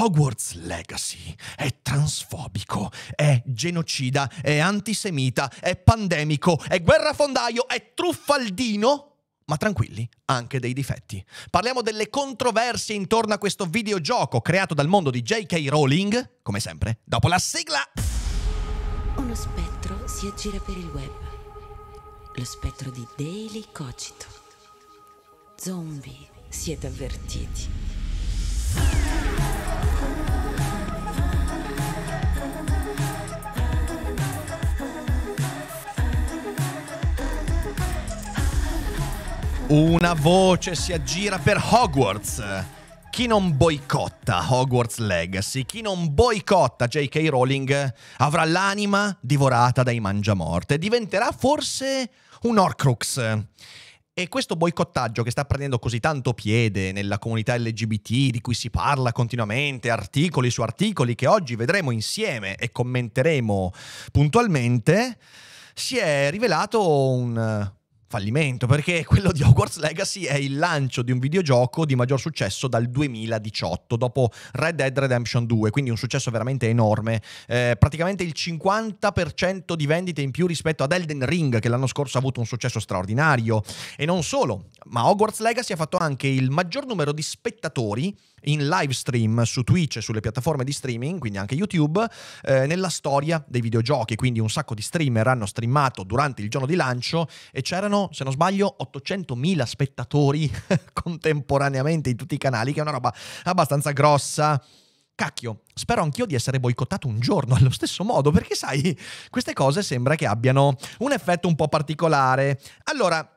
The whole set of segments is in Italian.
Hogwarts Legacy è transfobico, è genocida, è antisemita, è pandemico, è guerrafondaio, è truffaldino? ma tranquilli, anche dei difetti. Parliamo delle controversie intorno a questo videogioco creato dal mondo di J.K. Rowling, come sempre, dopo la sigla. Uno spettro si aggira per il web. Lo spettro di Daily Cogito. Zombie, siete avvertiti. Una voce si aggira per Hogwarts. Chi non boicotta Hogwarts Legacy, chi non boicotta J.K. Rowling, avrà l'anima divorata dai mangiamorte. Diventerà forse un Horcrux. E questo boicottaggio che sta prendendo così tanto piede nella comunità LGBT di cui si parla continuamente, articoli su articoli che oggi vedremo insieme e commenteremo puntualmente, si è rivelato un, fallimento, perché quello di Hogwarts Legacy è il lancio di un videogioco di maggior successo dal 2018, dopo Red Dead Redemption 2, quindi un successo veramente enorme, eh, praticamente il 50% di vendite in più rispetto ad Elden Ring, che l'anno scorso ha avuto un successo straordinario, e non solo, ma Hogwarts Legacy ha fatto anche il maggior numero di spettatori in live stream su Twitch e sulle piattaforme di streaming, quindi anche YouTube, eh, nella storia dei videogiochi. Quindi un sacco di streamer hanno streamato durante il giorno di lancio e c'erano, se non sbaglio, 800.000 spettatori contemporaneamente in tutti i canali, che è una roba abbastanza grossa. Cacchio, spero anch'io di essere boicottato un giorno allo stesso modo, perché sai, queste cose sembra che abbiano un effetto un po' particolare. Allora,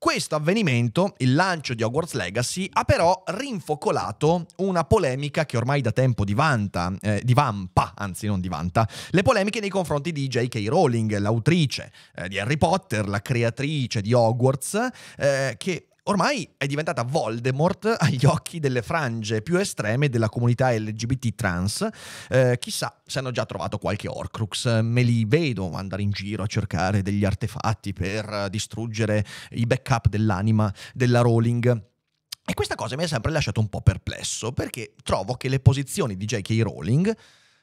questo avvenimento, il lancio di Hogwarts Legacy, ha però rinfocolato una polemica che ormai da tempo divanta, eh, divampa, anzi non divanta, le polemiche nei confronti di J.K. Rowling, l'autrice eh, di Harry Potter, la creatrice di Hogwarts, eh, che ormai è diventata Voldemort agli occhi delle frange più estreme della comunità LGBT trans. Eh, chissà se hanno già trovato qualche Horcrux. Me li vedo andare in giro a cercare degli artefatti per distruggere i backup dell'anima della Rowling. E questa cosa mi ha sempre lasciato un po' perplesso, perché trovo che le posizioni di J.K. Rowling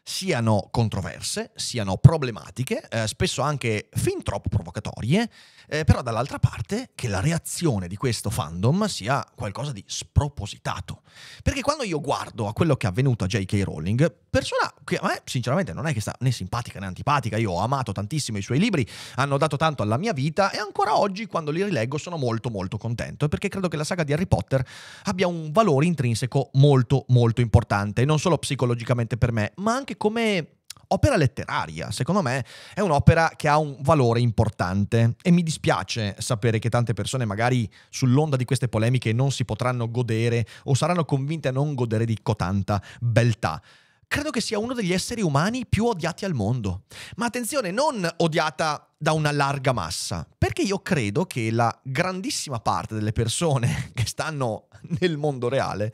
siano controverse, siano problematiche, eh, spesso anche fin troppo provocatorie, eh, però dall'altra parte che la reazione di questo fandom sia qualcosa di spropositato. Perché quando io guardo a quello che è avvenuto a J.K. Rowling, persona che a me sinceramente non è che sta né simpatica né antipatica, io ho amato tantissimo i suoi libri, hanno dato tanto alla mia vita e ancora oggi quando li rileggo sono molto molto contento perché credo che la saga di Harry Potter abbia un valore intrinseco molto molto importante, non solo psicologicamente per me, ma anche anche come opera letteraria, secondo me è un'opera che ha un valore importante e mi dispiace sapere che tante persone magari sull'onda di queste polemiche non si potranno godere o saranno convinte a non godere di cotanta beltà. Credo che sia uno degli esseri umani più odiati al mondo. Ma attenzione, non odiata da una larga massa, perché io credo che la grandissima parte delle persone che stanno nel mondo reale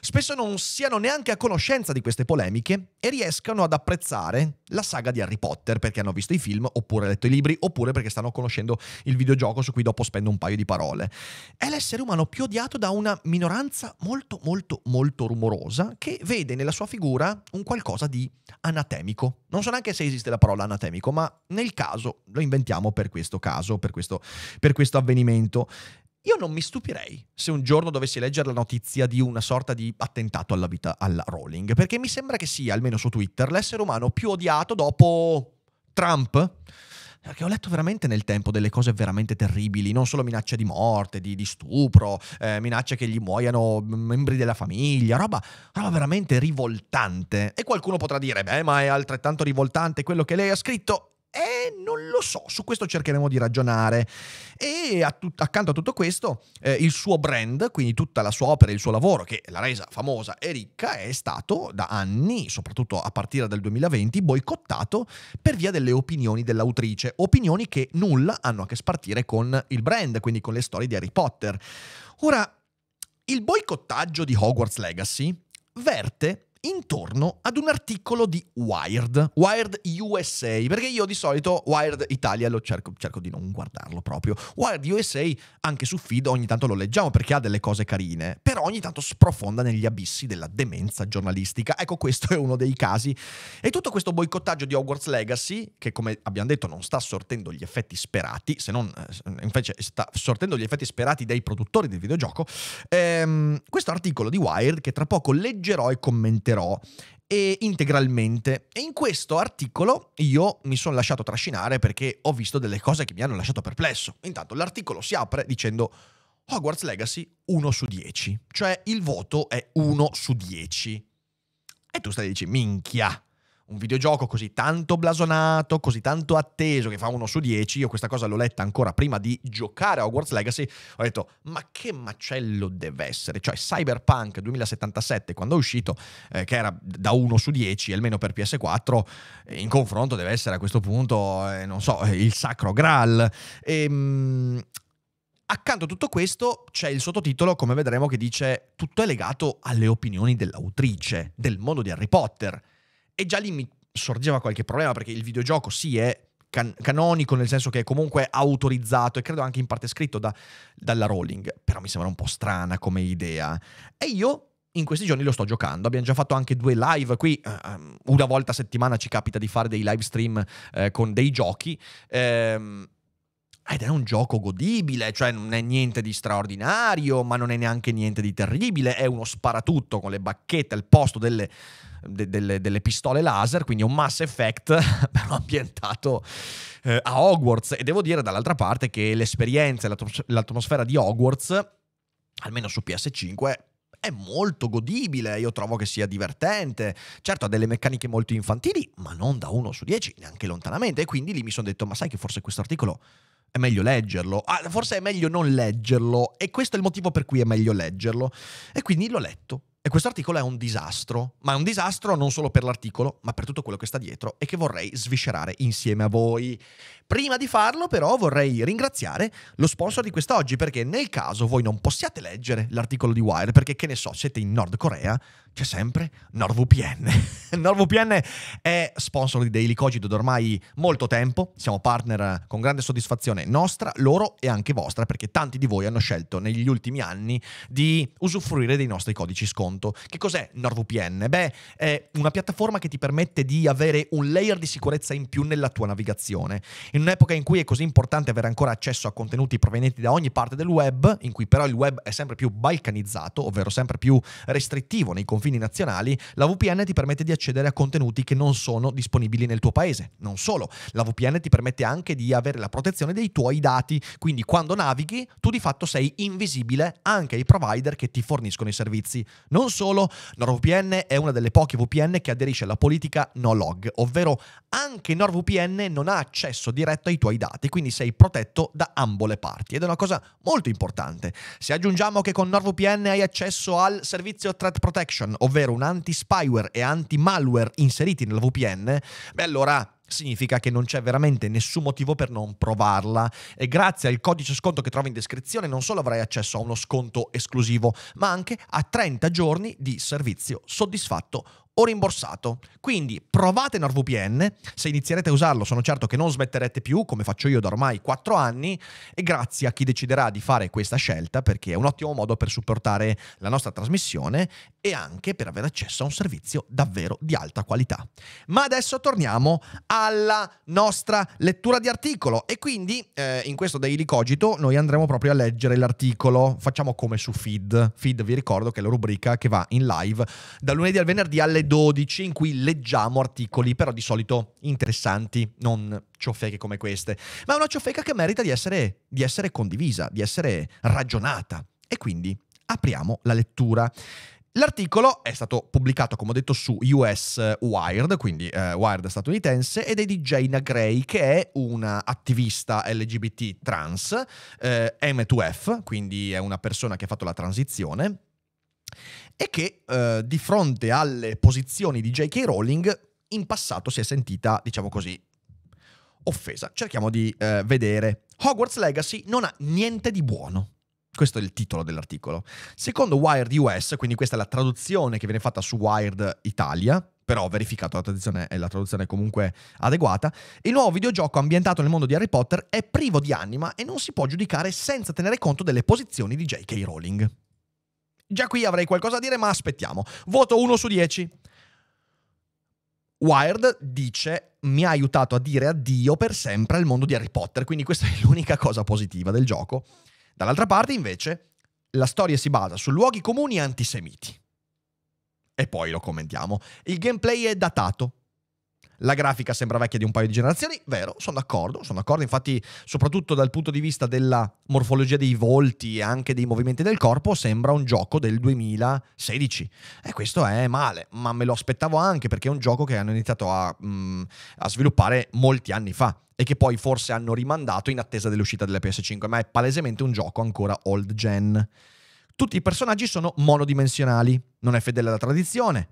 spesso non siano neanche a conoscenza di queste polemiche e riescano ad apprezzare la saga di Harry Potter perché hanno visto i film, oppure letto i libri, oppure perché stanno conoscendo il videogioco su cui dopo spendo un paio di parole. È l'essere umano più odiato da una minoranza molto molto molto rumorosa che vede nella sua figura un qualcosa di anatemico. Non so neanche se esiste la parola anatemico, ma nel caso lo inventiamo per questo caso, per questo, per questo avvenimento. Io non mi stupirei se un giorno dovessi leggere la notizia di una sorta di attentato alla vita alla Rowling, perché mi sembra che sia, almeno su Twitter, l'essere umano più odiato dopo Trump. Perché ho letto veramente nel tempo delle cose veramente terribili, non solo minacce di morte, di, di stupro, eh, minacce che gli muoiano mm, membri della famiglia, roba, roba veramente rivoltante. E qualcuno potrà dire, beh, ma è altrettanto rivoltante quello che lei ha scritto. E non lo so, su questo cercheremo di ragionare. E a tut- accanto a tutto questo, eh, il suo brand, quindi tutta la sua opera, il suo lavoro, che l'ha resa famosa e ricca, è stato da anni, soprattutto a partire dal 2020, boicottato per via delle opinioni dell'autrice. Opinioni che nulla hanno a che spartire con il brand, quindi con le storie di Harry Potter. Ora, il boicottaggio di Hogwarts Legacy verte intorno ad un articolo di Wired, Wired USA, perché io di solito Wired Italia lo cerco, cerco di non guardarlo proprio. Wired USA anche su feed ogni tanto lo leggiamo perché ha delle cose carine, però ogni tanto sprofonda negli abissi della demenza giornalistica. Ecco, questo è uno dei casi. E tutto questo boicottaggio di Hogwarts Legacy, che come abbiamo detto non sta sortendo gli effetti sperati, se non eh, invece sta sortendo gli effetti sperati dei produttori del videogioco, ehm, questo articolo di Wired che tra poco leggerò e commenterò commenterò e integralmente. E in questo articolo io mi sono lasciato trascinare perché ho visto delle cose che mi hanno lasciato perplesso. Intanto l'articolo si apre dicendo Hogwarts Legacy 1 su 10, cioè il voto è 1 su 10. E tu stai dicendo minchia, un videogioco così tanto blasonato, così tanto atteso, che fa uno su dieci, io questa cosa l'ho letta ancora prima di giocare a Hogwarts Legacy, ho detto, ma che macello deve essere? Cioè Cyberpunk 2077, quando è uscito, eh, che era da 1 su 10, almeno per PS4, eh, in confronto deve essere a questo punto, eh, non so, eh, il sacro Graal. E, ehm, mh, Accanto a tutto questo c'è il sottotitolo, come vedremo, che dice tutto è legato alle opinioni dell'autrice del mondo di Harry Potter. E già lì mi sorgeva qualche problema perché il videogioco sì è can- canonico nel senso che è comunque autorizzato e credo anche in parte scritto da, dalla Rowling, però mi sembra un po' strana come idea. E io in questi giorni lo sto giocando. Abbiamo già fatto anche due live qui. Eh, ehm, una volta a settimana ci capita di fare dei live stream eh, con dei giochi. Ehm, ed è un gioco godibile, cioè non è niente di straordinario, ma non è neanche niente di terribile. È uno sparatutto con le bacchette al posto delle de- delle, delle, pistole laser, quindi un Mass Effect ambientato eh, a Hogwarts. E devo dire dall'altra parte che l'esperienza e l'atmos- l'atmosfera di Hogwarts, almeno su PS5, è molto godibile, io trovo che sia divertente. Certo ha delle meccaniche molto infantili, ma non da 1 su 10, neanche lontanamente. E quindi lì mi sono detto, ma sai che forse questo articolo è meglio leggerlo. Ah, forse è meglio non leggerlo. E questo è il motivo per cui è meglio leggerlo. E quindi l'ho letto. E questo articolo è un disastro, ma è un disastro non solo per l'articolo, ma per tutto quello che sta dietro e che vorrei sviscerare insieme a voi. Prima di farlo però vorrei ringraziare lo sponsor di quest'oggi perché nel caso voi non possiate leggere l'articolo di Wired perché che ne so, siete in Nord Corea, c'è sempre NordVPN. NordVPN è sponsor di Daily Cogito da ormai molto tempo, siamo partner con grande soddisfazione nostra, loro e anche vostra perché tanti di voi hanno scelto negli ultimi anni di usufruire dei nostri codici sconti conto. Che cos'è NordVPN? Beh, è una piattaforma che ti permette di avere un layer di sicurezza in più nella tua navigazione. In un'epoca in cui è così importante avere ancora accesso a contenuti provenienti da ogni parte del web, in cui però il web è sempre più balcanizzato, ovvero sempre più restrittivo nei confini nazionali, la VPN ti permette di accedere a contenuti che non sono disponibili nel tuo paese. Non solo, la VPN ti permette anche di avere la protezione dei tuoi dati, quindi quando navighi tu di fatto sei invisibile anche ai provider che ti forniscono i servizi. Non non solo, NordVPN è una delle poche VPN che aderisce alla politica no log, ovvero anche NordVPN non ha accesso diretto ai tuoi dati, quindi sei protetto da ambo le parti ed è una cosa molto importante. Se aggiungiamo che con NordVPN hai accesso al servizio Threat Protection, ovvero un anti-spyware e anti-malware inseriti nella VPN, beh allora significa che non c'è veramente nessun motivo per non provarla e grazie al codice sconto che trovi in descrizione non solo avrai accesso a uno sconto esclusivo ma anche a 30 giorni di servizio soddisfatto o rimborsato. Quindi provate NordVPN, se inizierete a usarlo sono certo che non smetterete più, come faccio io da ormai 4 anni, e grazie a chi deciderà di fare questa scelta, perché è un ottimo modo per supportare la nostra trasmissione e anche per avere accesso a un servizio davvero di alta qualità. Ma adesso torniamo alla nostra lettura di articolo e quindi eh, in questo Daily Cogito noi andremo proprio a leggere l'articolo, facciamo come su Feed. Feed vi ricordo che è la rubrica che va in live da lunedì al venerdì alle 12 in cui leggiamo articoli, però di solito interessanti, non ciofeche come queste, ma una ciofeca che merita di essere, di essere condivisa, di essere ragionata. E quindi apriamo la lettura. L'articolo è stato pubblicato, come ho detto, su US Wired, quindi eh, Wired statunitense, ed è di Jaina Gray, che è una attivista LGBT trans, eh, M2F, quindi è una persona che ha fatto la transizione, e che eh, di fronte alle posizioni di J.K. Rowling in passato si è sentita, diciamo così, offesa. Cerchiamo di eh, vedere. Hogwarts Legacy non ha niente di buono. Questo è il titolo dell'articolo. Secondo Wired US, quindi questa è la traduzione che viene fatta su Wired Italia, però ho verificato la traduzione, la traduzione è comunque adeguata, il nuovo videogioco ambientato nel mondo di Harry Potter è privo di anima e non si può giudicare senza tenere conto delle posizioni di J.K. Rowling. Già qui avrei qualcosa da dire, ma aspettiamo. Voto 1 su 10. Wired dice mi ha aiutato a dire addio per sempre al mondo di Harry Potter, quindi questa è l'unica cosa positiva del gioco. Dall'altra parte, invece, la storia si basa su luoghi comuni antisemiti. E poi lo commentiamo. Il gameplay è datato, la grafica sembra vecchia di un paio di generazioni, vero, sono d'accordo, sono d'accordo, infatti soprattutto dal punto di vista della morfologia dei volti e anche dei movimenti del corpo sembra un gioco del 2016 e questo è male, ma me lo aspettavo anche perché è un gioco che hanno iniziato a, mh, mm, a sviluppare molti anni fa e che poi forse hanno rimandato in attesa dell'uscita della PS5, ma è palesemente un gioco ancora old gen. Tutti i personaggi sono monodimensionali, non è fedele alla tradizione,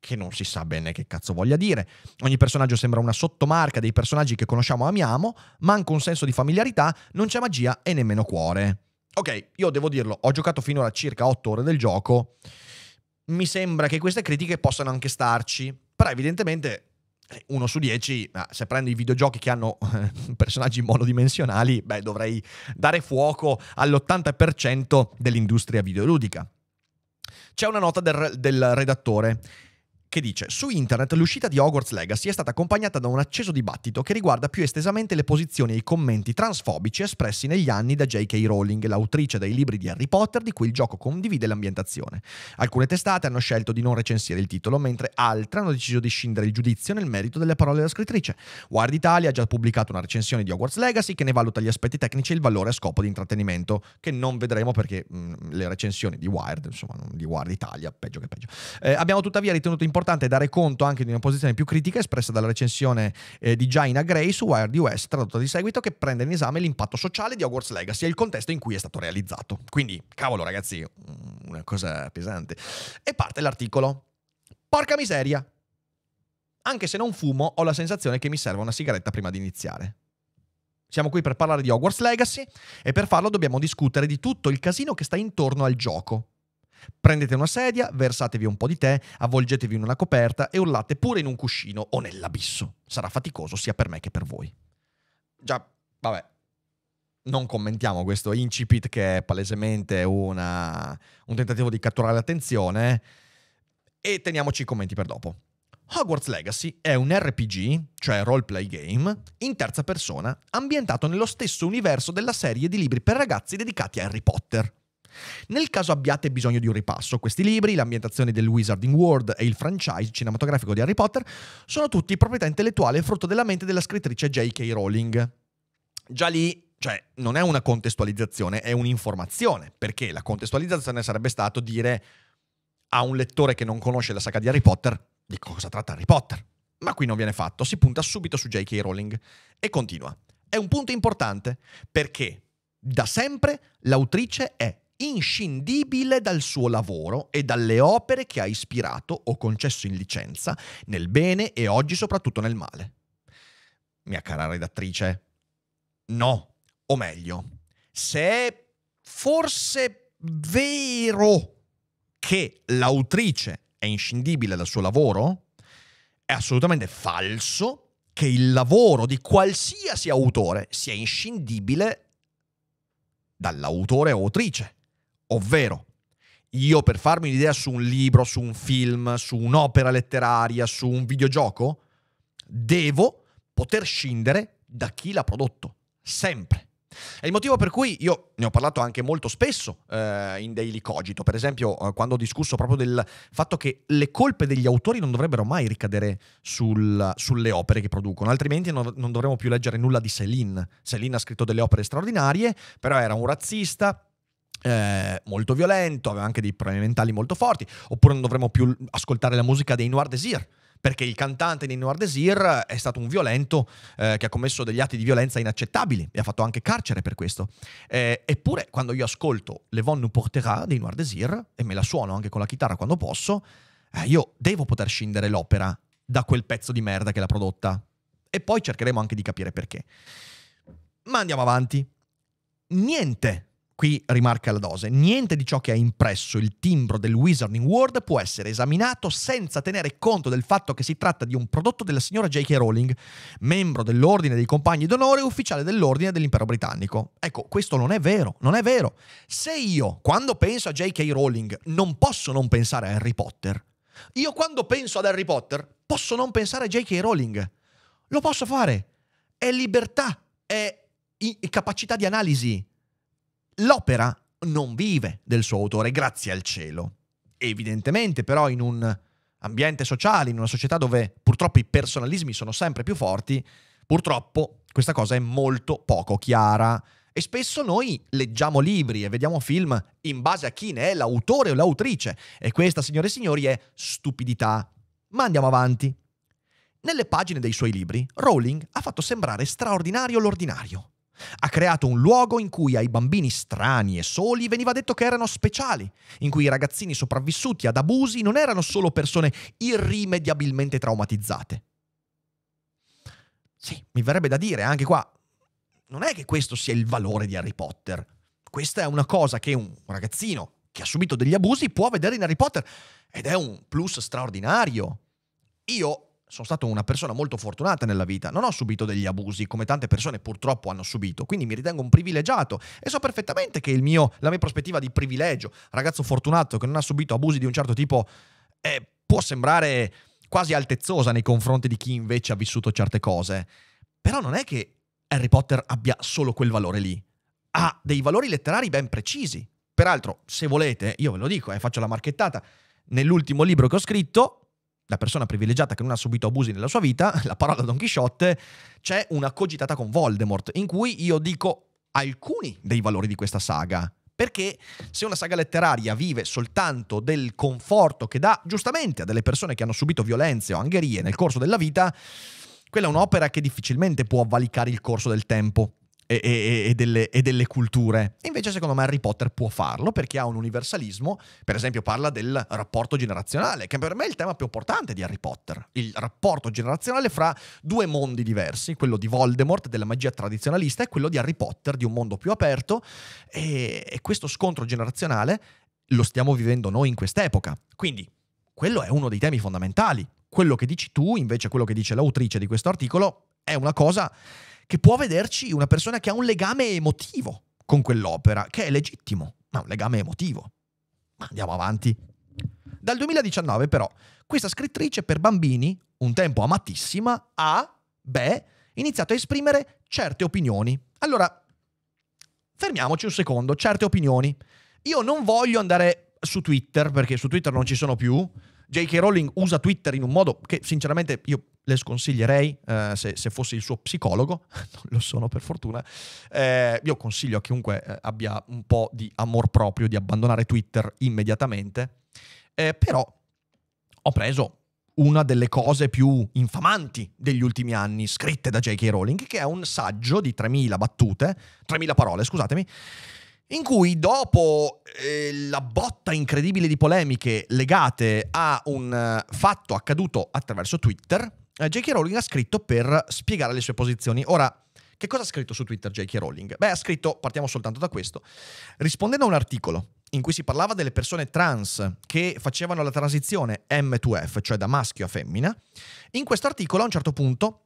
che non si sa bene che cazzo voglia dire. Ogni personaggio sembra una sottomarca dei personaggi che conosciamo e amiamo, manca un senso di familiarità, non c'è magia e nemmeno cuore. Ok, io devo dirlo, ho giocato finora circa 8 ore del gioco. Mi sembra che queste critiche possano anche starci, però evidentemente eh, uno su dieci, se prendo i videogiochi che hanno personaggi monodimensionali, beh, dovrei dare fuoco all'80% dell'industria videoludica. C'è una nota del, del redattore che dice su internet l'uscita di Hogwarts Legacy è stata accompagnata da un acceso dibattito che riguarda più estesamente le posizioni e i commenti transfobici espressi negli anni da J.K. Rowling, l'autrice dei libri di Harry Potter di cui il gioco condivide l'ambientazione. Alcune testate hanno scelto di non recensire il titolo, mentre altre hanno deciso di scindere il giudizio nel merito delle parole della scrittrice. Wired Italia ha già pubblicato una recensione di Hogwarts Legacy che ne valuta gli aspetti tecnici e il valore a scopo di intrattenimento, che non vedremo perché mh, mm, le recensioni di Wired, insomma, di Wired Italia, peggio che peggio. Eh, abbiamo tuttavia ritenuto importante importante dare conto anche di una posizione più critica espressa dalla recensione eh, di Gina Gray su Wired US, tradotta di seguito, che prende in esame l'impatto sociale di Hogwarts Legacy e il contesto in cui è stato realizzato. Quindi, cavolo ragazzi, mm, una cosa pesante. E parte l'articolo. Porca miseria! Anche se non fumo, ho la sensazione che mi serva una sigaretta prima di iniziare. Siamo qui per parlare di Hogwarts Legacy e per farlo dobbiamo discutere di tutto il casino che sta intorno al gioco, Prendete una sedia, versatevi un po' di tè, avvolgetevi in una coperta e urlate pure in un cuscino o nell'abisso. Sarà faticoso sia per me che per voi. Già, vabbè, non commentiamo questo incipit che è palesemente una, un tentativo di catturare l'attenzione e teniamoci i commenti per dopo. Hogwarts Legacy è un RPG, cioè roleplay game, in terza persona, ambientato nello stesso universo della serie di libri per ragazzi dedicati a Harry Potter. Nel caso abbiate bisogno di un ripasso, questi libri, l'ambientazione del Wizarding World e il franchise cinematografico di Harry Potter sono tutti proprietà intellettuale e frutto della mente della scrittrice J.K. Rowling. Già lì cioè non è una contestualizzazione, è un'informazione, perché la contestualizzazione sarebbe stato dire a un lettore che non conosce la saga di Harry Potter di cosa tratta Harry Potter. Ma qui non viene fatto, si punta subito su J.K. Rowling e continua. È un punto importante perché da sempre l'autrice è inscindibile dal suo lavoro e dalle opere che ha ispirato o concesso in licenza, nel bene e oggi soprattutto nel male. Mia cara redattrice, no, o meglio, se è forse vero che l'autrice è inscindibile dal suo lavoro, è assolutamente falso che il lavoro di qualsiasi autore sia inscindibile dall'autore o autrice. Ovvero, io per farmi un'idea su un libro, su un film, su un'opera letteraria, su un videogioco, devo poter scindere da chi l'ha prodotto, sempre. È il motivo per cui io ne ho parlato anche molto spesso eh, in Daily Cogito, per esempio eh, quando ho discusso proprio del fatto che le colpe degli autori non dovrebbero mai ricadere sul, sulle opere che producono, altrimenti non, non dovremmo più leggere nulla di Céline. Céline ha scritto delle opere straordinarie, però era un razzista, eh, molto violento, aveva anche dei problemi mentali molto forti, oppure non dovremmo più ascoltare la musica dei Noir Desir, perché il cantante dei Noir Desir è stato un violento eh, che ha commesso degli atti di violenza inaccettabili e ha fatto anche carcere per questo. Eh, eppure, quando io ascolto Le Von nous portera dei Noir Desir e me la suono anche con la chitarra quando posso, eh, io devo poter scindere l'opera da quel pezzo di merda che l'ha prodotta. E poi cercheremo anche di capire perché. Ma andiamo avanti. Niente Qui rimarca la dose. Niente di ciò che ha impresso il timbro del Wizarding World può essere esaminato senza tenere conto del fatto che si tratta di un prodotto della signora J.K. Rowling, membro dell'Ordine dei Compagni d'Onore e ufficiale dell'Ordine dell'Impero Britannico. Ecco, questo non è vero, non è vero. Se io, quando penso a J.K. Rowling, non posso non pensare a Harry Potter. Io quando penso ad Harry Potter, posso non pensare a J.K. Rowling. Lo posso fare. È libertà, è capacità di analisi, L'opera non vive del suo autore, grazie al cielo. Evidentemente però in un ambiente sociale, in una società dove purtroppo i personalismi sono sempre più forti, purtroppo questa cosa è molto poco chiara. E spesso noi leggiamo libri e vediamo film in base a chi ne è l'autore o l'autrice. E questa, signore e signori, è stupidità. Ma andiamo avanti. Nelle pagine dei suoi libri, Rowling ha fatto sembrare straordinario l'ordinario. Ha creato un luogo in cui ai bambini strani e soli veniva detto che erano speciali, in cui i ragazzini sopravvissuti ad abusi non erano solo persone irrimediabilmente traumatizzate. Sì, mi verrebbe da dire anche qua, non è che questo sia il valore di Harry Potter. Questa è una cosa che un ragazzino che ha subito degli abusi può vedere in Harry Potter ed è un plus straordinario. Io sono stato una persona molto fortunata nella vita, non ho subito degli abusi come tante persone purtroppo hanno subito, quindi mi ritengo un privilegiato e so perfettamente che mio, la mia prospettiva di privilegio, ragazzo fortunato che non ha subito abusi di un certo tipo, eh, può sembrare quasi altezzosa nei confronti di chi invece ha vissuto certe cose, però non è che Harry Potter abbia solo quel valore lì, ha dei valori letterari ben precisi. Peraltro, se volete, io ve lo dico e eh, faccio la marchettata, nell'ultimo libro che ho scritto, la persona privilegiata che non ha subito abusi nella sua vita, la parola Don Chisciotte, c'è una cogitata con Voldemort, in cui io dico alcuni dei valori di questa saga. Perché se una saga letteraria vive soltanto del conforto che dà giustamente a delle persone che hanno subito violenze o angherie nel corso della vita, quella è un'opera che difficilmente può avvalicare il corso del tempo e, e, e, delle, e, delle, culture. Invece, secondo me, Harry Potter può farlo perché ha un universalismo. Per esempio, parla del rapporto generazionale, che per me è il tema più importante di Harry Potter. Il rapporto generazionale fra due mondi diversi, quello di Voldemort, della magia tradizionalista, e quello di Harry Potter, di un mondo più aperto. e questo scontro generazionale lo stiamo vivendo noi in quest'epoca. Quindi, quello è uno dei temi fondamentali. Quello che dici tu, invece quello che dice l'autrice di questo articolo, è una cosa che può vederci una persona che ha un legame emotivo con quell'opera, che è legittimo, ma un legame emotivo. Ma andiamo avanti. Dal 2019 però questa scrittrice per bambini, un tempo amatissima, ha, beh, iniziato a esprimere certe opinioni. Allora, fermiamoci un secondo, certe opinioni. Io non voglio andare su Twitter, perché su Twitter non ci sono più, J.K. Rowling usa Twitter in un modo che sinceramente io le sconsiglierei eh, se, se, fossi il suo psicologo, non lo sono per fortuna, eh, io consiglio a chiunque eh, abbia un po' di amor proprio di abbandonare Twitter immediatamente, eh, però ho preso una delle cose più infamanti degli ultimi anni scritte da J.K. Rowling, che è un saggio di 3.000 battute, 3.000 parole, scusatemi, in cui dopo eh, la botta incredibile di polemiche legate a un uh, fatto accaduto attraverso Twitter, eh, J.K. Rowling ha scritto per spiegare le sue posizioni. Ora, che cosa ha scritto su Twitter J.K. Rowling? Beh, ha scritto, partiamo soltanto da questo, rispondendo a un articolo in cui si parlava delle persone trans che facevano la transizione M2F, cioè da maschio a femmina, in questo articolo a un certo punto,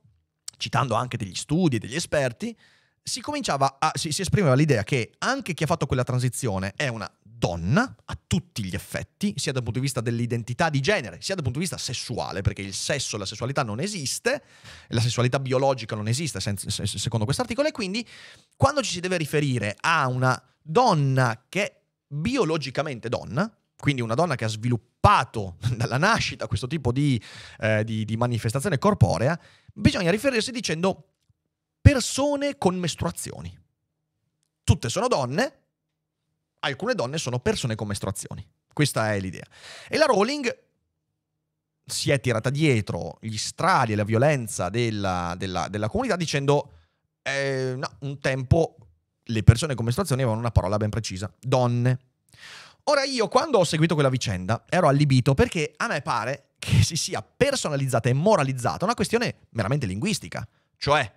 citando anche degli studi e degli esperti, si cominciava a, si, si esprimeva l'idea che anche chi ha fatto quella transizione è una donna a tutti gli effetti, sia dal punto di vista dell'identità di genere, sia dal punto di vista sessuale, perché il sesso e la sessualità non esiste, la sessualità biologica non esiste senza, secondo quest'articolo, e quindi quando ci si deve riferire a una donna che è biologicamente donna, quindi una donna che ha sviluppato dalla nascita questo tipo di, eh, di, di manifestazione corporea, bisogna riferirsi dicendo persone con mestruazioni. Tutte sono donne, alcune donne sono persone con mestruazioni. Questa è l'idea. E la Rowling si è tirata dietro gli strali e la violenza della, della, della comunità dicendo eh, no, un tempo le persone con mestruazioni avevano una parola ben precisa, donne. Ora io quando ho seguito quella vicenda ero allibito perché a me pare che si sia personalizzata e moralizzata una questione meramente linguistica, cioè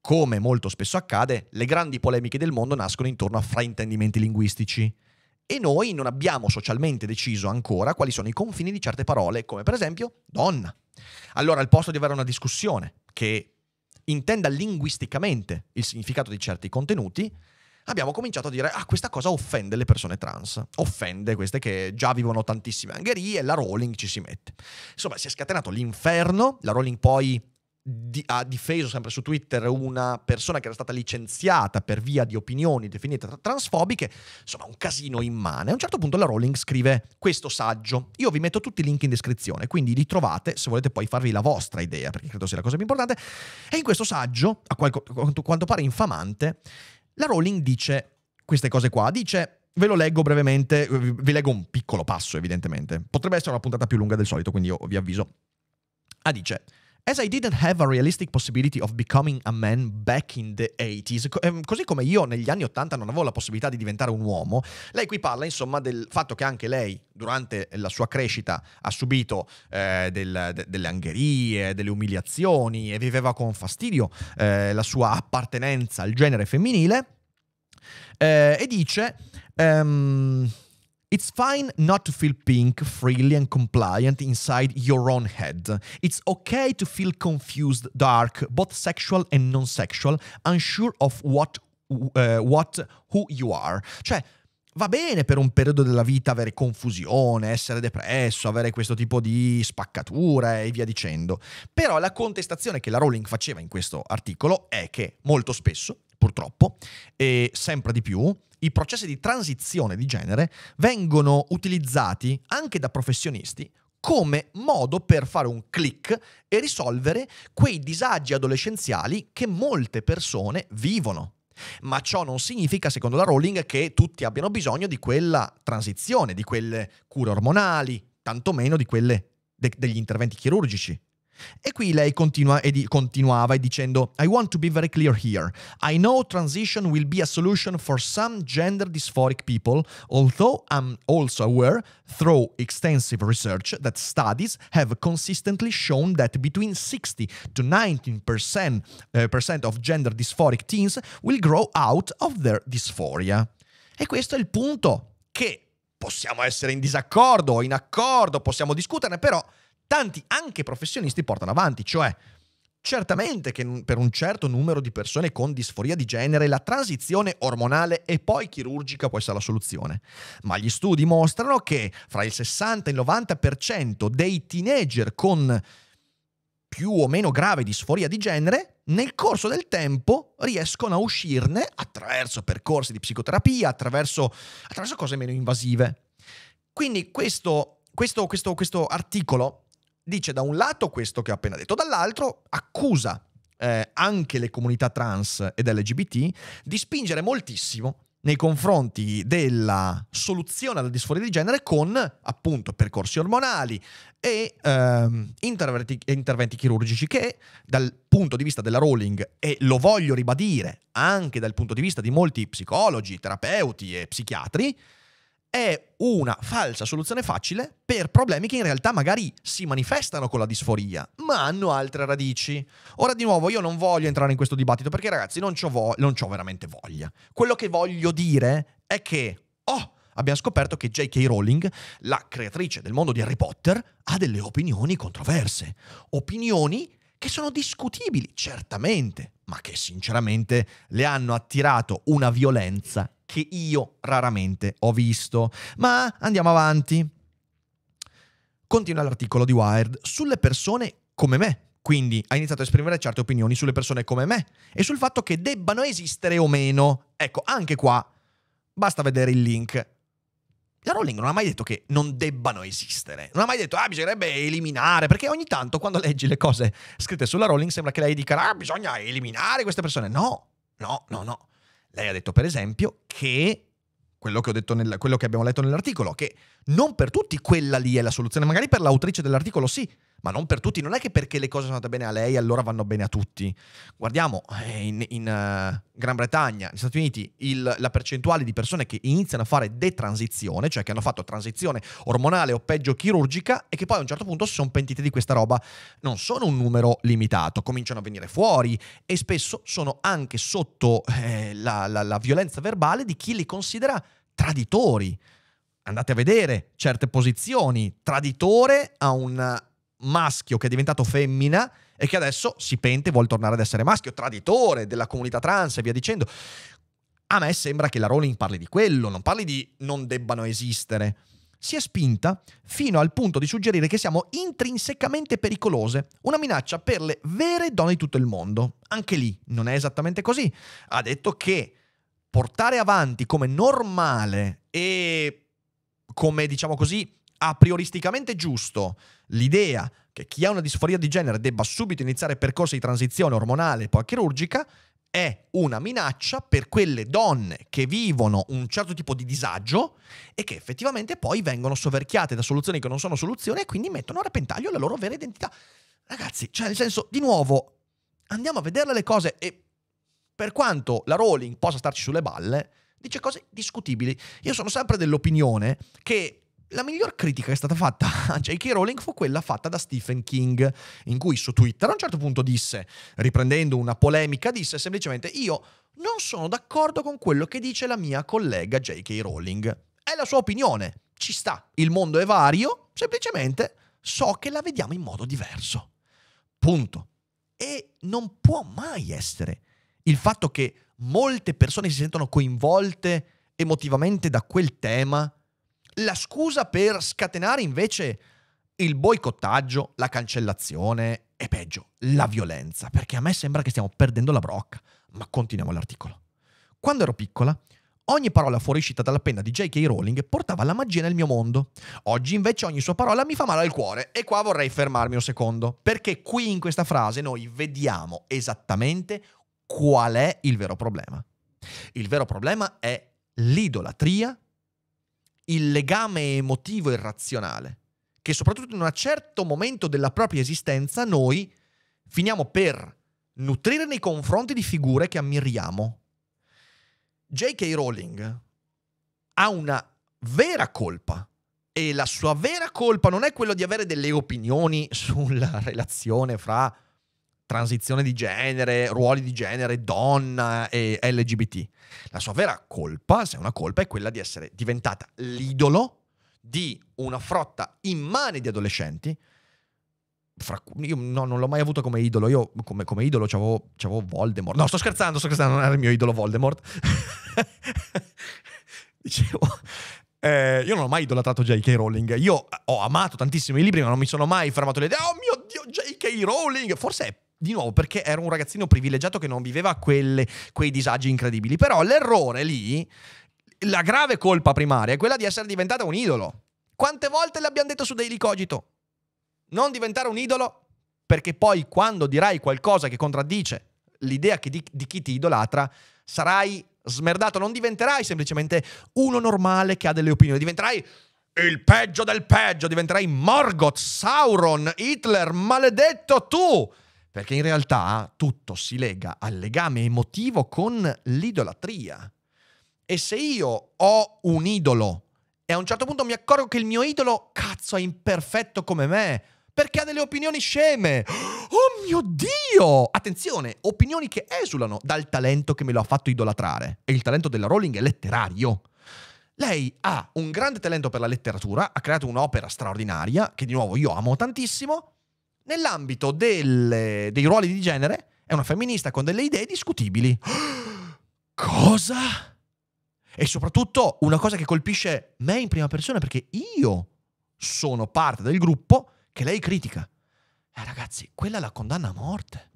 come molto spesso accade, le grandi polemiche del mondo nascono intorno a fraintendimenti linguistici. E noi non abbiamo socialmente deciso ancora quali sono i confini di certe parole, come per esempio donna. Allora, al posto di avere una discussione che intenda linguisticamente il significato di certi contenuti, abbiamo cominciato a dire, ah, questa cosa offende le persone trans, offende queste che già vivono tantissime angherie, la Rowling ci si mette. Insomma, si è scatenato l'inferno, la Rowling poi di- ha difeso sempre su Twitter una persona che era stata licenziata per via di opinioni definite transfobiche, insomma un casino immane. A un certo punto la Rowling scrive questo saggio, io vi metto tutti i link in descrizione, quindi li trovate se volete poi farvi la vostra idea, perché credo sia la cosa più importante, e in questo saggio, a qualco, quanto pare infamante, la Rowling dice queste cose qua, dice Ve lo leggo brevemente, vi leggo un piccolo passo evidentemente. Potrebbe essere una puntata più lunga del solito, quindi io vi avviso. Ah, dice, As I didn't have a realistic possibility of becoming a man back in the 80s, ehm, così come io negli anni 80 non avevo la possibilità di diventare un uomo, lei qui parla insomma del fatto che anche lei durante la sua crescita ha subito eh, del, de, delle angherie, delle umiliazioni e viveva con fastidio eh, la sua appartenenza al genere femminile eh, e dice... Um, It's fine not to feel pink, freely, and compliant inside your own head. It's okay to feel confused, dark, both sexual and non sexual, unsure of what, uh, what who you are. Cioè, va bene per un periodo della vita avere confusione, essere depresso, avere questo tipo di spaccature e via dicendo. Però la contestazione che la Rowling faceva in questo articolo è che molto spesso purtroppo, e sempre di più, i processi di transizione di genere vengono utilizzati anche da professionisti come modo per fare un click e risolvere quei disagi adolescenziali che molte persone vivono. Ma ciò non significa, secondo la Rowling, che tutti abbiano bisogno di quella transizione, di quelle cure ormonali, tantomeno di quelle de- degli interventi chirurgici. E qui lei continua e di- continuava dicendo I want to be very clear here. I know transition will be a solution for some gender dysphoric people, although I'm also aware through extensive research that studies have consistently shown that between 60 to 19% uh, eh, percent of gender dysphoric teens will grow out of their dysphoria. E questo è il punto che possiamo essere in disaccordo o in accordo, possiamo discuterne, però tanti anche professionisti portano avanti, cioè Certamente che per un certo numero di persone con disforia di genere la transizione ormonale e poi chirurgica può essere la soluzione, ma gli studi mostrano che fra il 60 e il 90% dei teenager con più o meno grave disforia di genere nel corso del tempo riescono a uscirne attraverso percorsi di psicoterapia, attraverso, attraverso cose meno invasive. Quindi questo, questo, questo, questo articolo dice da un lato questo che ho appena detto, dall'altro accusa eh, anche le comunità trans ed LGBT di spingere moltissimo nei confronti della soluzione alla disforia di genere con appunto percorsi ormonali e ehm, interventi, interventi, chirurgici che dal punto di vista della Rowling e lo voglio ribadire anche dal punto di vista di molti psicologi, terapeuti e psichiatri è una falsa soluzione facile per problemi che in realtà magari si manifestano con la disforia, ma hanno altre radici. Ora di nuovo io non voglio entrare in questo dibattito perché ragazzi non ho vo- veramente voglia. Quello che voglio dire è che, oh, abbiamo scoperto che J.K. Rowling, la creatrice del mondo di Harry Potter, ha delle opinioni controverse. Opinioni che sono discutibili, certamente, ma che sinceramente le hanno attirato una violenza che io raramente ho visto. Ma andiamo avanti. Continua l'articolo di Wired sulle persone come me. Quindi ha iniziato a esprimere certe opinioni sulle persone come me e sul fatto che debbano esistere o meno. Ecco, anche qua basta vedere il link. La Rowling non ha mai detto che non debbano esistere, non ha mai detto ah bisognerebbe eliminare, perché ogni tanto quando leggi le cose scritte sulla Rowling sembra che lei dica ah bisogna eliminare queste persone. No, no, no, no. Lei ha detto, per esempio, che quello che, nel, quello che abbiamo letto nell'articolo, che non per tutti quella lì è la soluzione, magari per l'autrice dell'articolo sì, ma non per tutti. Non è che perché le cose sono andate bene a lei allora vanno bene a tutti. Guardiamo eh, in, in uh, Gran Bretagna, negli Stati Uniti, il, la percentuale di persone che iniziano a fare detransizione, cioè che hanno fatto transizione ormonale o peggio chirurgica e che poi a un certo punto si sono pentite di questa roba, non sono un numero limitato, cominciano a venire fuori e spesso sono anche sotto eh, la, la, la violenza verbale di chi li considera traditori andate a vedere certe posizioni, traditore a un maschio che è diventato femmina e che adesso si pente e vuole tornare ad essere maschio, traditore della comunità trans e via dicendo. A me sembra che la Rowling parli di quello, non parli di non debbano esistere. Si è spinta fino al punto di suggerire che siamo intrinsecamente pericolose, una minaccia per le vere donne di tutto il mondo. Anche lì non è esattamente così. Ha detto che portare avanti come normale e come diciamo così a prioristicamente giusto L'idea che chi ha una disforia di genere debba subito iniziare percorsi di transizione ormonale e poi chirurgica è una minaccia per quelle donne che vivono un certo tipo di disagio e che effettivamente poi vengono soverchiate da soluzioni che non sono soluzioni e quindi mettono a repentaglio la loro vera identità. Ragazzi, cioè nel senso, di nuovo, andiamo a vederle le cose e per quanto la Rowling possa starci sulle balle, dice cose discutibili. Io sono sempre dell'opinione che la miglior critica che è stata fatta a J.K. Rowling fu quella fatta da Stephen King, in cui su Twitter a un certo punto disse, riprendendo una polemica, disse semplicemente io non sono d'accordo con quello che dice la mia collega J.K. Rowling. È la sua opinione, ci sta, il mondo è vario, semplicemente so che la vediamo in modo diverso. Punto. E non può mai essere il fatto che molte persone si sentono coinvolte emotivamente da quel tema la scusa per scatenare invece il boicottaggio, la cancellazione e peggio, la violenza, perché a me sembra che stiamo perdendo la brocca. Ma continuiamo l'articolo. Quando ero piccola, ogni parola fuoriuscita dalla penna di J.K. Rowling portava la magia nel mio mondo. Oggi invece ogni sua parola mi fa male al cuore e qua vorrei fermarmi un secondo, perché qui in questa frase noi vediamo esattamente qual è il vero problema. Il vero problema è l'idolatria il legame emotivo e razionale, che soprattutto in un certo momento della propria esistenza noi finiamo per nutrire nei confronti di figure che ammiriamo. J.K. Rowling ha una vera colpa e la sua vera colpa non è quella di avere delle opinioni sulla relazione fra transizione di genere, ruoli di genere, donna e LGBT. La sua vera colpa, se è una colpa, è quella di essere diventata l'idolo di una frotta immane di adolescenti. Fra, io no, non l'ho mai avuto come idolo, io come, come idolo c'avevo, c'avevo Voldemort. No, sto scherzando, sto scherzando, non era il mio idolo Voldemort. Dicevo, eh, io non ho mai idolatrato J.K. Rowling. Io ho amato tantissimo i libri, ma non mi sono mai fermato l'idea. Oh mio dio, J.K. Rowling! Forse è di nuovo perché era un ragazzino privilegiato che non viveva quelle, quei disagi incredibili. Però l'errore lì, la grave colpa primaria è quella di essere diventata un idolo. Quante volte l'abbiamo detto su Daily Cogito? Non diventare un idolo perché poi quando dirai qualcosa che contraddice l'idea di, di chi ti idolatra, sarai smerdato, non diventerai semplicemente uno normale che ha delle opinioni, diventerai il peggio del peggio, diventerai Morgoth, Sauron, Hitler, maledetto tu! perché in realtà tutto si lega al legame emotivo con l'idolatria. E se io ho un idolo e a un certo punto mi accorgo che il mio idolo, cazzo, è imperfetto come me, perché ha delle opinioni sceme. Oh mio Dio! Attenzione, opinioni che esulano dal talento che me lo ha fatto idolatrare. E il talento della Rowling è letterario. Lei ha un grande talento per la letteratura, ha creato un'opera straordinaria, che di nuovo io amo tantissimo, nell'ambito del, dei ruoli di genere, è una femminista con delle idee discutibili. Cosa? E soprattutto una cosa che colpisce me in prima persona perché io sono parte del gruppo che lei critica. Eh ragazzi, quella è la condanna a morte.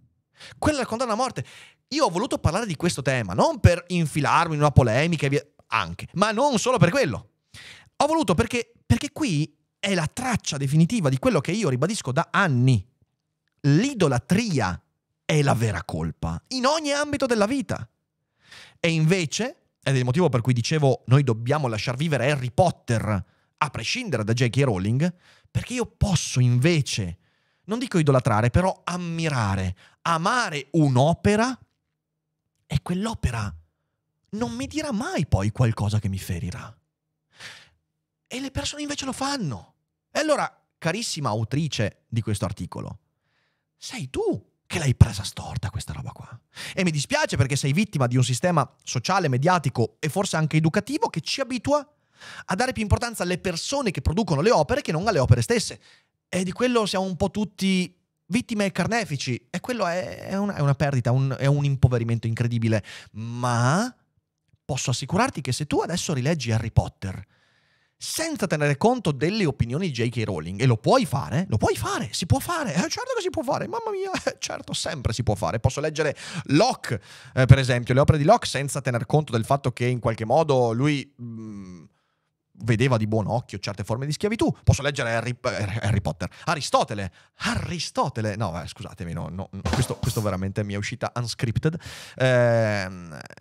Quella è la condanna a morte. Io ho voluto parlare di questo tema, non per infilarmi in una polemica e via, anche, ma non solo per quello. Ho voluto perché, perché qui è la traccia definitiva di quello che io ribadisco da anni. L'idolatria è la vera colpa, in ogni ambito della vita. E invece, ed è il motivo per cui dicevo noi dobbiamo lasciar vivere Harry Potter, a prescindere da J.K. Rowling, perché io posso invece, non dico idolatrare, però ammirare, amare un'opera e quell'opera non mi dirà mai poi qualcosa che mi ferirà. E le persone invece lo fanno. E allora, carissima autrice di questo articolo, sei tu che l'hai presa storta questa roba qua. E mi dispiace perché sei vittima di un sistema sociale, mediatico e forse anche educativo che ci abitua a dare più importanza alle persone che producono le opere che non alle opere stesse. E di quello siamo un po' tutti vittime e carnefici. E quello è, una, è una perdita, un, è un impoverimento incredibile. Ma posso assicurarti che se tu adesso rileggi Harry Potter, senza tenere conto delle opinioni di J.K. Rowling. E lo puoi fare? Lo puoi fare, si può fare, eh, certo che si può fare, mamma mia, eh, certo, sempre si può fare. Posso leggere Locke, eh, per esempio, le opere di Locke, senza tener conto del fatto che in qualche modo lui... Mh, mm, vedeva di buon occhio certe forme di schiavitù. Posso leggere Harry, eh, Harry Potter, Aristotele, Aristotele, no, eh, scusatemi, no, no, Questo, questo, veramente mi è uscita unscripted, eh,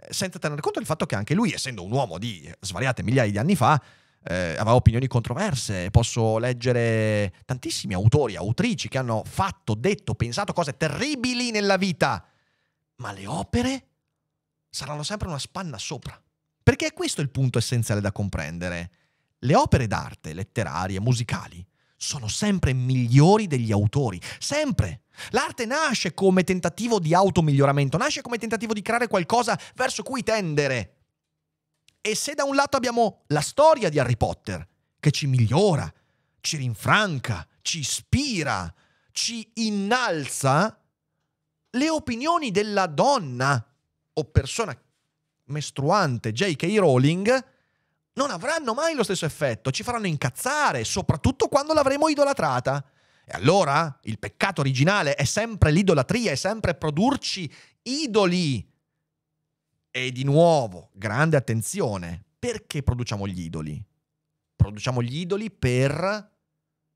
senza tener conto del fatto che anche lui, essendo un uomo di svariate migliaia di anni fa, eh, avrà opinioni controverse, posso leggere tantissimi autori, autrici che hanno fatto, detto, pensato cose terribili nella vita, ma le opere saranno sempre una spanna sopra. Perché questo è il punto essenziale da comprendere. Le opere d'arte, letterarie, musicali, sono sempre migliori degli autori, sempre. L'arte nasce come tentativo di automiglioramento, nasce come tentativo di creare qualcosa verso cui tendere. E se da un lato abbiamo la storia di Harry Potter, che ci migliora, ci rinfranca, ci ispira, ci innalza, le opinioni della donna o persona mestruante J.K. Rowling non avranno mai lo stesso effetto, ci faranno incazzare, soprattutto quando l'avremo idolatrata. E allora il peccato originale è sempre l'idolatria, è sempre produrci idoli e di nuovo, grande attenzione, perché produciamo gli idoli? Produciamo gli idoli per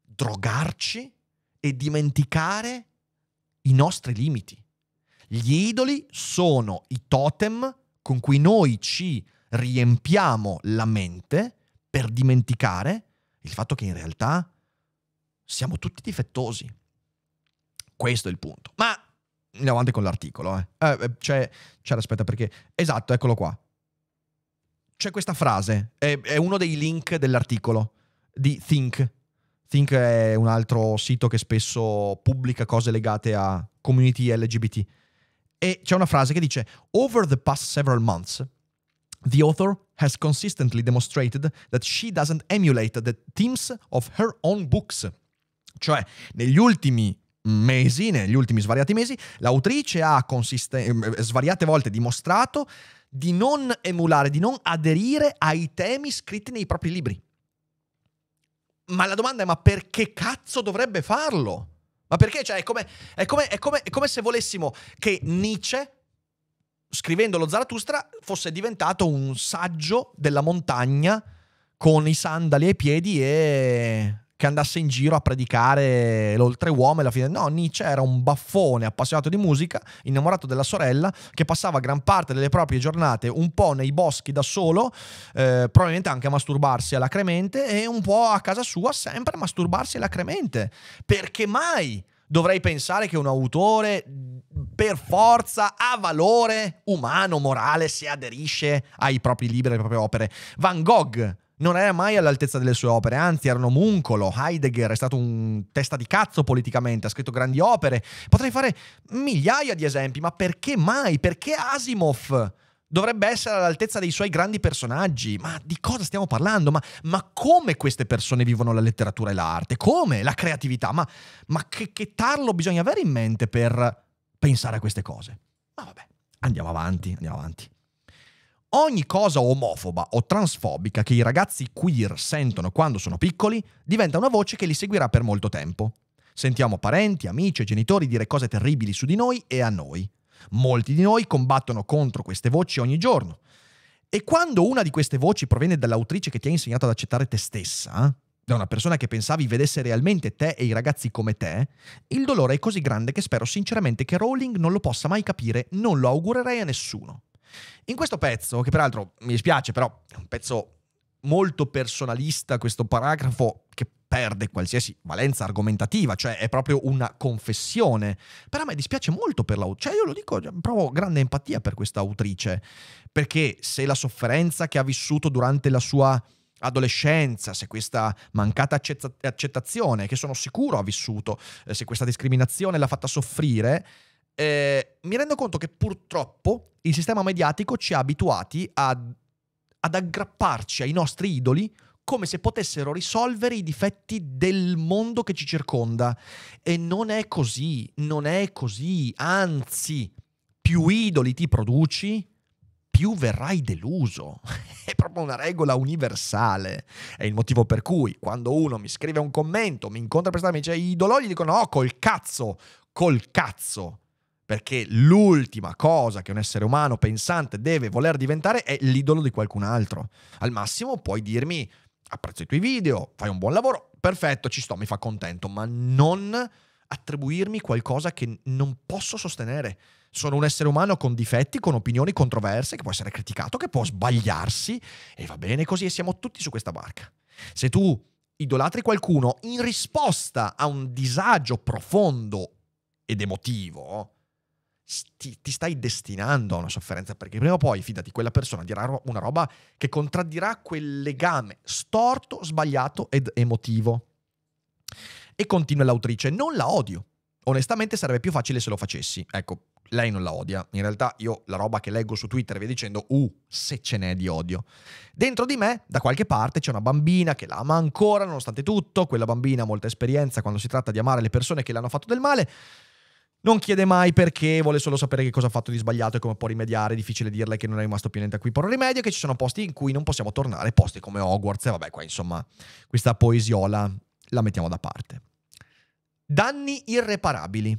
drogarci e dimenticare i nostri limiti. Gli idoli sono i totem con cui noi ci riempiamo la mente per dimenticare il fatto che in realtà siamo tutti difettosi. Questo è il punto. Ma andiamo avanti con l'articolo. Eh. Eh, eh c'è, c'è, aspetta perché... Esatto, eccolo qua. C'è questa frase, è, è uno dei link dell'articolo di Think. Think è un altro sito che spesso pubblica cose legate a community LGBT. E c'è una frase che dice: Over the past several months, the author has consistently demonstrated that she doesn't emulate the themes of her own books. Cioè, negli ultimi mesi, negli ultimi svariati mesi, l'autrice ha consisten- ehm, svariate volte dimostrato di non emulare, di non aderire ai temi scritti nei propri libri. Ma la domanda è: ma perché cazzo dovrebbe farlo? Ma perché? Cioè, è come, è come, è come, è come se volessimo che Nietzsche, scrivendo lo Zaratustra, fosse diventato un saggio della montagna con i sandali ai piedi e che andasse in giro a predicare l'oltreuomo e alla fine no, Nietzsche era un baffone appassionato di musica, innamorato della sorella, che passava gran parte delle proprie giornate un po' nei boschi da solo, eh, probabilmente anche a masturbarsi alla cremente e un po' a casa sua sempre a masturbarsi alla cremente. Perché mai? dovrei pensare che un autore per forza ha valore umano, morale, se aderisce ai propri libri, alle proprie opere. Van Gogh non era mai all'altezza delle sue opere, anzi erano muncolo, Heidegger è stato un testa di cazzo politicamente, ha scritto grandi opere, potrei fare migliaia di esempi, ma perché mai? Perché Asimov? dovrebbe essere all'altezza dei suoi grandi personaggi. Ma di cosa stiamo parlando? Ma, ma come queste persone vivono la letteratura e l'arte? Come la creatività? Ma, ma che, che, tarlo bisogna avere in mente per pensare a queste cose? Ma vabbè, andiamo avanti, andiamo avanti. Ogni cosa omofoba o transfobica che i ragazzi queer sentono quando sono piccoli diventa una voce che li seguirà per molto tempo. Sentiamo parenti, amici e genitori dire cose terribili su di noi e a noi. Molti di noi combattono contro queste voci ogni giorno. E quando una di queste voci proviene dall'autrice che ti ha insegnato ad accettare te stessa, da una persona che pensavi vedesse realmente te e i ragazzi come te, il dolore è così grande che spero sinceramente che Rowling non lo possa mai capire, non lo augurerei a nessuno. In questo pezzo, che peraltro mi dispiace, però è un pezzo molto personalista, questo paragrafo che perde qualsiasi valenza argomentativa, cioè è proprio una confessione. Però a me dispiace molto per l'autrice, cioè io lo dico, cioè, provo grande empatia per questa autrice, perché se la sofferenza che ha vissuto durante la sua adolescenza, se questa mancata accettazione, che sono sicuro ha vissuto, eh, se questa discriminazione l'ha fatta soffrire, eh, mi rendo conto che purtroppo il sistema mediatico ci ha abituati a, ad aggrapparci ai nostri idoli come se potessero risolvere i difetti del mondo che ci circonda. E non è così, non è così. Anzi, più idoli ti produci, più verrai deluso. È proprio una regola universale. È il motivo per cui quando uno mi scrive un commento, mi incontra per strada e mi dice idolo, gli dico no, oh, col cazzo, col cazzo perché l'ultima cosa che un essere umano pensante deve voler diventare è l'idolo di qualcun altro. Al massimo puoi dirmi apprezzo i tuoi video, fai un buon lavoro, perfetto, ci sto, mi fa contento, ma non attribuirmi qualcosa che non posso sostenere. Sono un essere umano con difetti, con opinioni controverse, che può essere criticato, che può sbagliarsi e va bene così e siamo tutti su questa barca. Se tu idolatri qualcuno in risposta a un disagio profondo ed emotivo, Sti, ti stai destinando a una sofferenza perché prima o poi, fidati, quella persona dirà una roba che contraddirà quel legame storto, sbagliato ed emotivo. E continua l'autrice, non la odio. Onestamente sarebbe più facile se lo facessi. Ecco, lei non la odia. In realtà io la roba che leggo su Twitter vi dicendo, uh, se ce n'è di odio. Dentro di me, da qualche parte, c'è una bambina che la ama ancora, nonostante tutto. Quella bambina ha molta esperienza quando si tratta di amare le persone che le hanno fatto del male. Non chiede mai perché, vuole solo sapere che cosa ha fatto di sbagliato e come può rimediare. È difficile dirle che non è rimasto più niente a cui porre rimedio, che ci sono posti in cui non possiamo tornare, posti come Hogwarts. E vabbè, qua insomma, questa poesiola la mettiamo da parte. Danni irreparabili.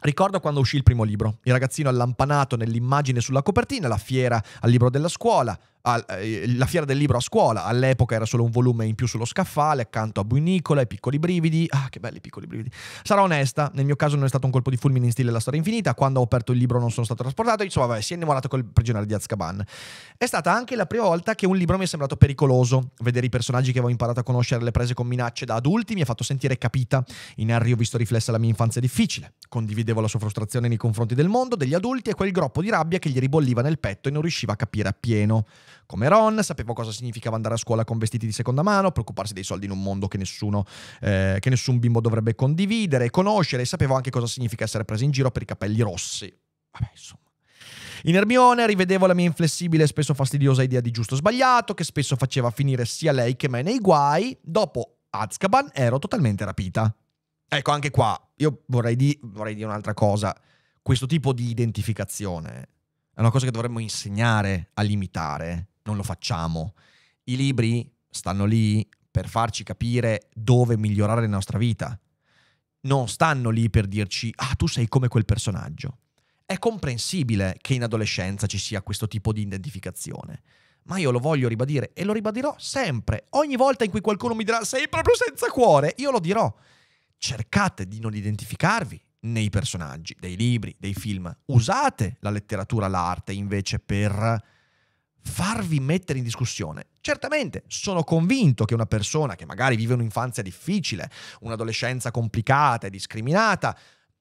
Ricordo quando uscì il primo libro, il ragazzino allampanato nell'immagine sulla copertina, la fiera al libro della scuola, eh, la fiera del libro a scuola, all'epoca era solo un volume in più sullo scaffale, accanto a Buinicola, i piccoli brividi, ah che belli i piccoli brividi. Sarò onesta, nel mio caso non è stato un colpo di fulmine in stile La storia infinita, quando ho aperto il libro non sono stato trasportato, insomma vabbè, si è innamorato col prigioniero di Azkaban. È stata anche la prima volta che un libro mi è sembrato pericoloso, vedere i personaggi che avevo imparato a conoscere le prese con minacce da adulti mi ha fatto sentire capita, in Harry ho visto riflessa la mia infanzia difficile, condividevo la sua frustrazione nei confronti del mondo, degli adulti e quel groppo di rabbia che gli ribolliva nel petto e non riusciva a capire appieno come Ron, sapevo cosa significava andare a scuola con vestiti di seconda mano, preoccuparsi dei soldi in un mondo che, nessuno, eh, che nessun bimbo dovrebbe condividere, conoscere, e sapevo anche cosa significa essere preso in giro per i capelli rossi. Vabbè, insomma. In Ermione rivedevo la mia inflessibile e spesso fastidiosa idea di giusto sbagliato, che spesso faceva finire sia lei che me nei guai. Dopo Azkaban ero totalmente rapita. Ecco, anche qua io vorrei, di, vorrei dire un'altra cosa. Questo tipo di identificazione è una cosa che dovremmo insegnare a limitare, non lo facciamo. I libri stanno lì per farci capire dove migliorare la nostra vita. Non stanno lì per dirci, ah, tu sei come quel personaggio. È comprensibile che in adolescenza ci sia questo tipo di identificazione ma io lo voglio ribadire e lo ribadirò sempre. Ogni volta in cui qualcuno mi dirà sei proprio senza cuore, io lo dirò. Cercate di non identificarvi nei personaggi, dei libri, dei film. Usate la letteratura, l'arte invece per farvi mettere in discussione. Certamente sono convinto che una persona che magari vive un'infanzia difficile, un'adolescenza complicata e discriminata,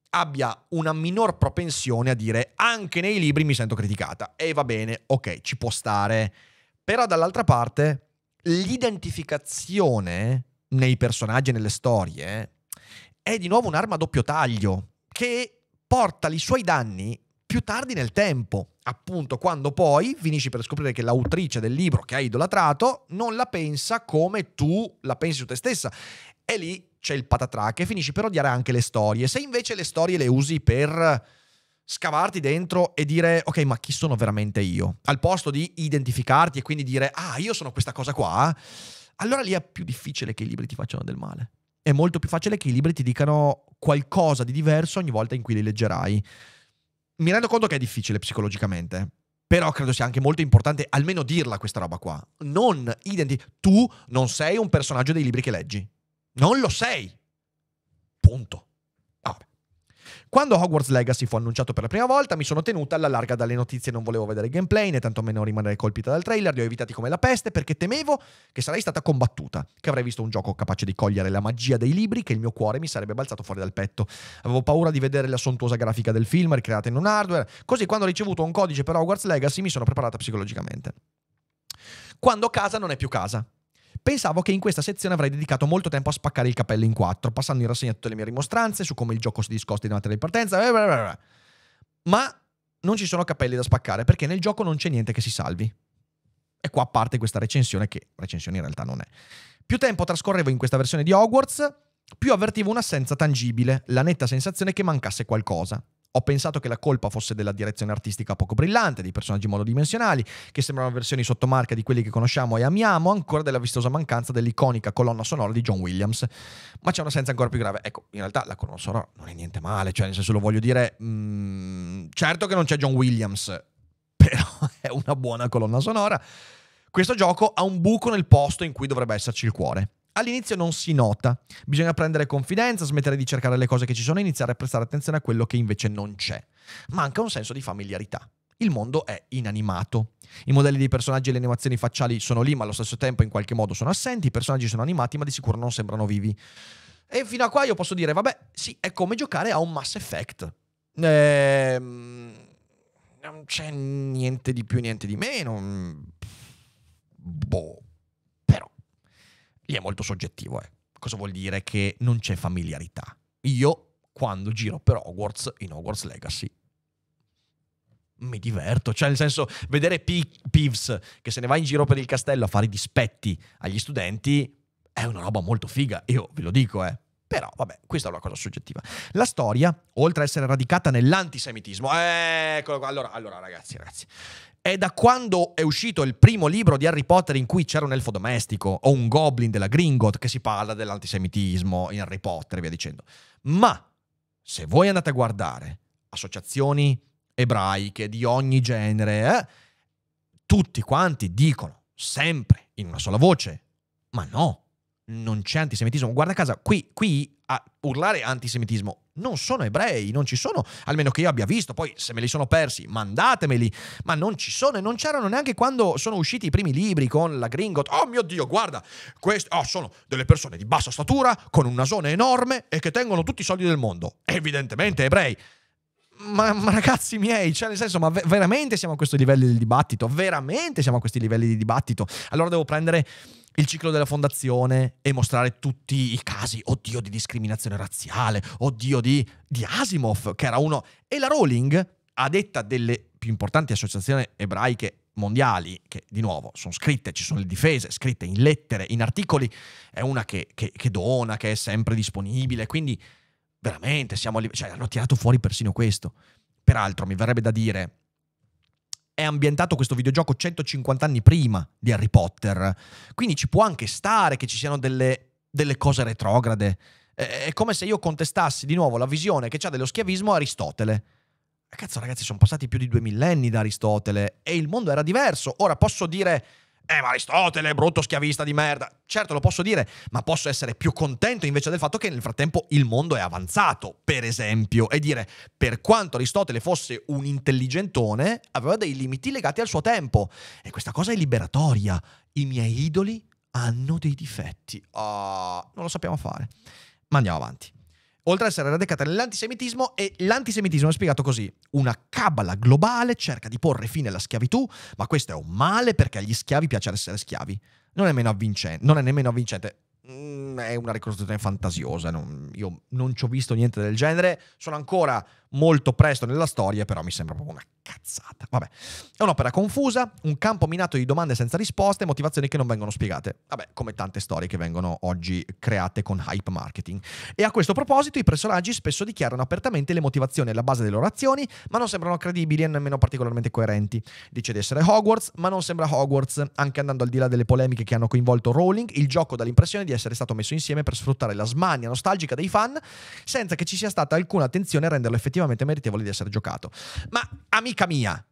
abbia una minor propensione a dire anche nei libri mi sento criticata. E va bene, ok, ci può stare. Però dall'altra parte l'identificazione nei personaggi e nelle storie è di nuovo un'arma a doppio taglio che porta i suoi danni più tardi nel tempo, appunto quando poi finisci per scoprire che l'autrice del libro che hai idolatrato non la pensa come tu la pensi su te stessa. E lì c'è il patatrack e finisci per odiare anche le storie. Se invece le storie le usi per scavarti dentro e dire ok ma chi sono veramente io? Al posto di identificarti e quindi dire ah io sono questa cosa qua, allora lì è più difficile che i libri ti facciano del male è molto più facile che i libri ti dicano qualcosa di diverso ogni volta in cui li leggerai. Mi rendo conto che è difficile psicologicamente, però credo sia anche molto importante almeno dirla questa roba qua. Non identi. Tu non sei un personaggio dei libri che leggi. Non lo sei. Punto. Quando Hogwarts Legacy fu annunciato per la prima volta, mi sono tenuta alla larga dalle notizie, non volevo vedere il gameplay, né tantomeno rimanere colpita dal trailer, li ho evitati come la peste perché temevo che sarei stata combattuta, che avrei visto un gioco capace di cogliere la magia dei libri che il mio cuore mi sarebbe balzato fuori dal petto. Avevo paura di vedere la sontuosa grafica del film ricreata in un hardware, così quando ho ricevuto un codice per Hogwarts Legacy mi sono preparata psicologicamente. Quando casa non è più casa. Pensavo che in questa sezione avrei dedicato molto tempo a spaccare il capello in quattro, passando in rassegna tutte le mie rimostranze su come il gioco si discosti davanti alle partenza. Ma non ci sono capelli da spaccare perché nel gioco non c'è niente che si salvi. E qua parte questa recensione, che recensione in realtà non è. Più tempo trascorrevo in questa versione di Hogwarts, più avvertivo un'assenza tangibile, la netta sensazione che mancasse qualcosa. Ho pensato che la colpa fosse della direzione artistica poco brillante, dei personaggi monodimensionali, che sembrano versioni sottomarca di quelli che conosciamo e amiamo, ancora della vistosa mancanza dell'iconica colonna sonora di John Williams. Ma c'è un'assenza ancora più grave. Ecco, in realtà la colonna sonora non è niente male, cioè nel senso lo voglio dire, mh, mm, certo che non c'è John Williams, però è una buona colonna sonora. Questo gioco ha un buco nel posto in cui dovrebbe esserci il cuore. All'inizio non si nota, bisogna prendere confidenza, smettere di cercare le cose che ci sono e iniziare a prestare attenzione a quello che invece non c'è. Manca un senso di familiarità. Il mondo è inanimato. I modelli dei personaggi e le animazioni facciali sono lì, ma allo stesso tempo in qualche modo sono assenti, i personaggi sono animati, ma di sicuro non sembrano vivi. E fino a qua io posso dire, vabbè, sì, è come giocare a un Mass Effect. Ehm, non c'è niente di più, niente di meno. Boh Lì è molto soggettivo, eh. Cosa vuol dire che non c'è familiarità? Io, quando giro per Hogwarts, in Hogwarts Legacy, mi diverto, cioè nel senso vedere P- Peeves che se ne va in giro per il castello a fare i dispetti agli studenti è una roba molto figa, io ve lo dico eh, però, vabbè, questa è una cosa soggettiva. La storia, oltre a essere radicata nell'antisemitismo, eccolo qua. Allora, allora, ragazzi, ragazzi. È da quando è uscito il primo libro di Harry Potter in cui c'era un elfo domestico o un goblin della Gringot che si parla dell'antisemitismo in Harry Potter e via dicendo. Ma se voi andate a guardare associazioni ebraiche di ogni genere, eh, tutti quanti dicono sempre in una sola voce, ma no, non c'è antisemitismo. Guarda caso, qui, qui, a urlare antisemitismo non sono ebrei, non ci sono, almeno che io abbia visto, poi se me li sono persi mandatemeli, ma non ci sono e non c'erano neanche quando sono usciti i primi libri con la Gringot. Oh mio Dio, guarda, queste oh, sono delle persone di bassa statura, con un nasone enorme e che tengono tutti i soldi del mondo. Evidentemente ebrei ma, ma, ragazzi miei, cioè nel senso, ma ve veramente siamo a questo livello di dibattito? Veramente siamo a questi livelli di dibattito? Allora devo prendere il ciclo della fondazione e mostrare tutti i casi, oddio, di discriminazione razziale, oddio di, di Asimov, che era uno... E la Rowling, a detta delle più importanti associazioni ebraiche mondiali, che di nuovo sono scritte, ci sono le difese, scritte in lettere, in articoli, è una che, che, che dona, che è sempre disponibile, quindi veramente siamo a livello... Cioè, hanno tirato fuori persino questo. Peraltro, mi verrebbe da dire, è ambientato questo videogioco 150 anni prima di Harry Potter, quindi ci può anche stare che ci siano delle, delle cose retrograde. È come se io contestassi di nuovo la visione che c'ha dello schiavismo Aristotele. Eh, cazzo ragazzi, sono passati più di due millenni da Aristotele e il mondo era diverso. Ora posso dire eh, ma Aristotele, brutto schiavista di merda. Certo, lo posso dire, ma posso essere più contento invece del fatto che nel frattempo il mondo è avanzato, per esempio, e dire, per quanto Aristotele fosse un intelligentone, aveva dei limiti legati al suo tempo. E questa cosa è liberatoria. I miei idoli hanno dei difetti. Ah, oh, non lo sappiamo fare. Ma andiamo avanti. Oltre ad essere radicata nell'antisemitismo, e l'antisemitismo è spiegato così. Una cabala globale cerca di porre fine alla schiavitù, ma questo è un male perché agli schiavi piace essere schiavi. Non è, non è nemmeno avvincente. Mm, è una ricostruzione fantasiosa. Non, io non ci ho visto niente del genere. Sono ancora molto presto nella storia, però mi sembra proprio una cazzata. Vabbè, è un'opera confusa, un campo minato di domande senza risposte, motivazioni che non vengono spiegate. Vabbè, come tante storie che vengono oggi create con hype marketing. E a questo proposito, i personaggi spesso dichiarano apertamente le motivazioni alla base delle loro azioni, ma non sembrano credibili e nemmeno particolarmente coerenti. Dice di essere Hogwarts, ma non sembra Hogwarts, anche andando al di là delle polemiche che hanno coinvolto Rowling, il gioco dà l'impressione di essere essere stato messo insieme per sfruttare la smania nostalgica dei fan senza che ci sia stata alcuna attenzione a renderlo effettivamente meritevole di essere giocato. Ma amica mia,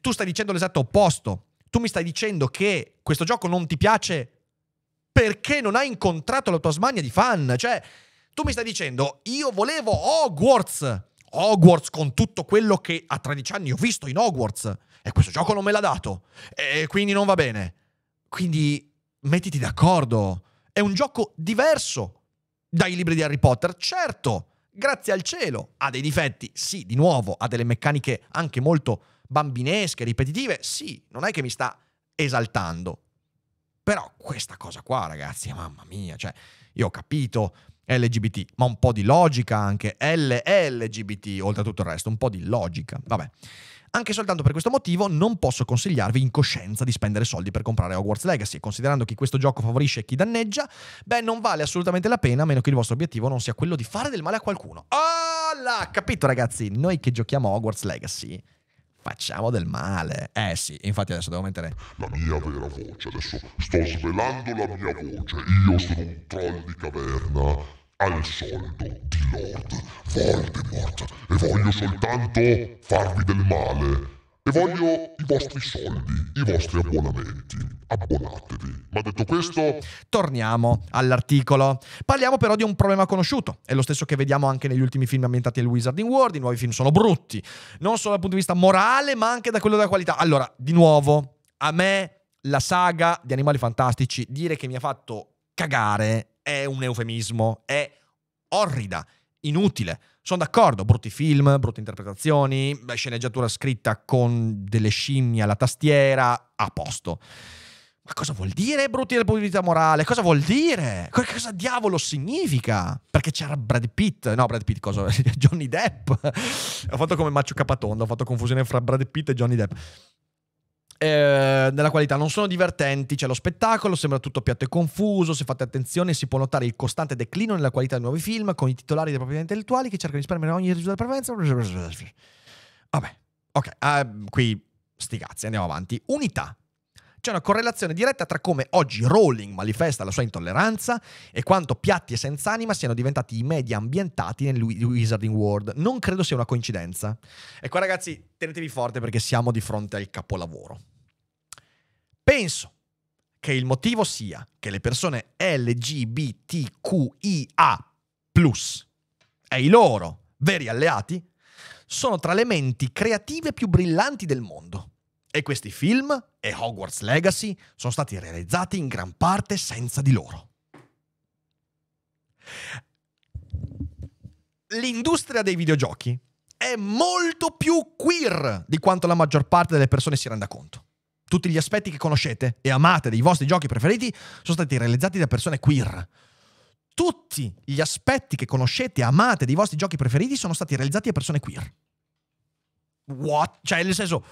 tu stai dicendo l'esatto opposto. Tu mi stai dicendo che questo gioco non ti piace perché non hai incontrato la tua smania di fan. Cioè, tu mi stai dicendo, io volevo Hogwarts. Hogwarts con tutto quello che a 13 anni ho visto in Hogwarts. E questo gioco non me l'ha dato. E quindi non va bene. Quindi mettiti d'accordo. È un gioco diverso dai libri di Harry Potter, certo, grazie al cielo. Ha dei difetti, sì, di nuovo, ha delle meccaniche anche molto bambinesche, ripetitive, sì, non è che mi sta esaltando. Però questa cosa qua, ragazzi, mamma mia, cioè, io ho capito LGBT, ma un po' di logica anche, L LGBT, oltre a tutto il resto, un po' di logica. Vabbè. Anche soltanto per questo motivo non posso consigliarvi in coscienza di spendere soldi per comprare Hogwarts Legacy, considerando che questo gioco favorisce e chi danneggia, beh non vale assolutamente la pena a meno che il vostro obiettivo non sia quello di fare del male a qualcuno. Oh là, capito ragazzi, noi che giochiamo Hogwarts Legacy facciamo del male. Eh sì, infatti adesso devo mettere la mia vera voce, adesso sto svelando la mia voce, io sono un troll di caverna al soldo di Lord Voldemort e voglio soltanto farvi del male. E voglio i vostri soldi, i vostri abbonamenti. Abbonatevi. Ma detto questo... Torniamo all'articolo. Parliamo però di un problema conosciuto. È lo stesso che vediamo anche negli ultimi film ambientati nel Wizarding World. I nuovi film sono brutti. Non solo dal punto di vista morale, ma anche da quello della qualità. Allora, di nuovo, a me la saga di Animali Fantastici dire che mi ha fatto cagare è un eufemismo, è orrida, inutile. Sono d'accordo, brutti film, brutte interpretazioni, sceneggiatura scritta con delle scimmie alla tastiera, a posto. Ma cosa vuol dire brutti dal punto di vista morale? Cosa vuol dire? Cosa diavolo significa? Perché c'era Brad Pitt, no Brad Pitt cosa? Johnny Depp. ho fatto come Maccio Capatondo, ho fatto confusione fra Brad Pitt e Johnny Depp. Eh, nella qualità non sono divertenti, c'è lo spettacolo, sembra tutto piatto e confuso, se fate attenzione si può notare il costante declino nella qualità dei nuovi film con i titolari dei propri intellettuali che cercano di risparmiare ogni risultato della preferenza. Vabbè, ok, uh, qui sti cazzi, andiamo avanti. Unità, c'è una correlazione diretta tra come oggi Rowling manifesta la sua intolleranza e quanto piatti e senza anima siano diventati i media ambientati nel Wizarding World. Non credo sia una coincidenza. E qua ragazzi, tenetevi forte perché siamo di fronte al capolavoro. Penso che il motivo sia che le persone LGBTQIA, e i loro veri alleati, sono tra le menti creative più brillanti del mondo. E questi film e Hogwarts Legacy sono stati realizzati in gran parte senza di loro. L'industria dei videogiochi è molto più queer di quanto la maggior parte delle persone si renda conto. Tutti gli aspetti che conoscete e amate dei vostri giochi preferiti sono stati realizzati da persone queer. Tutti gli aspetti che conoscete e amate dei vostri giochi preferiti sono stati realizzati da persone queer. What? Cioè, nel senso...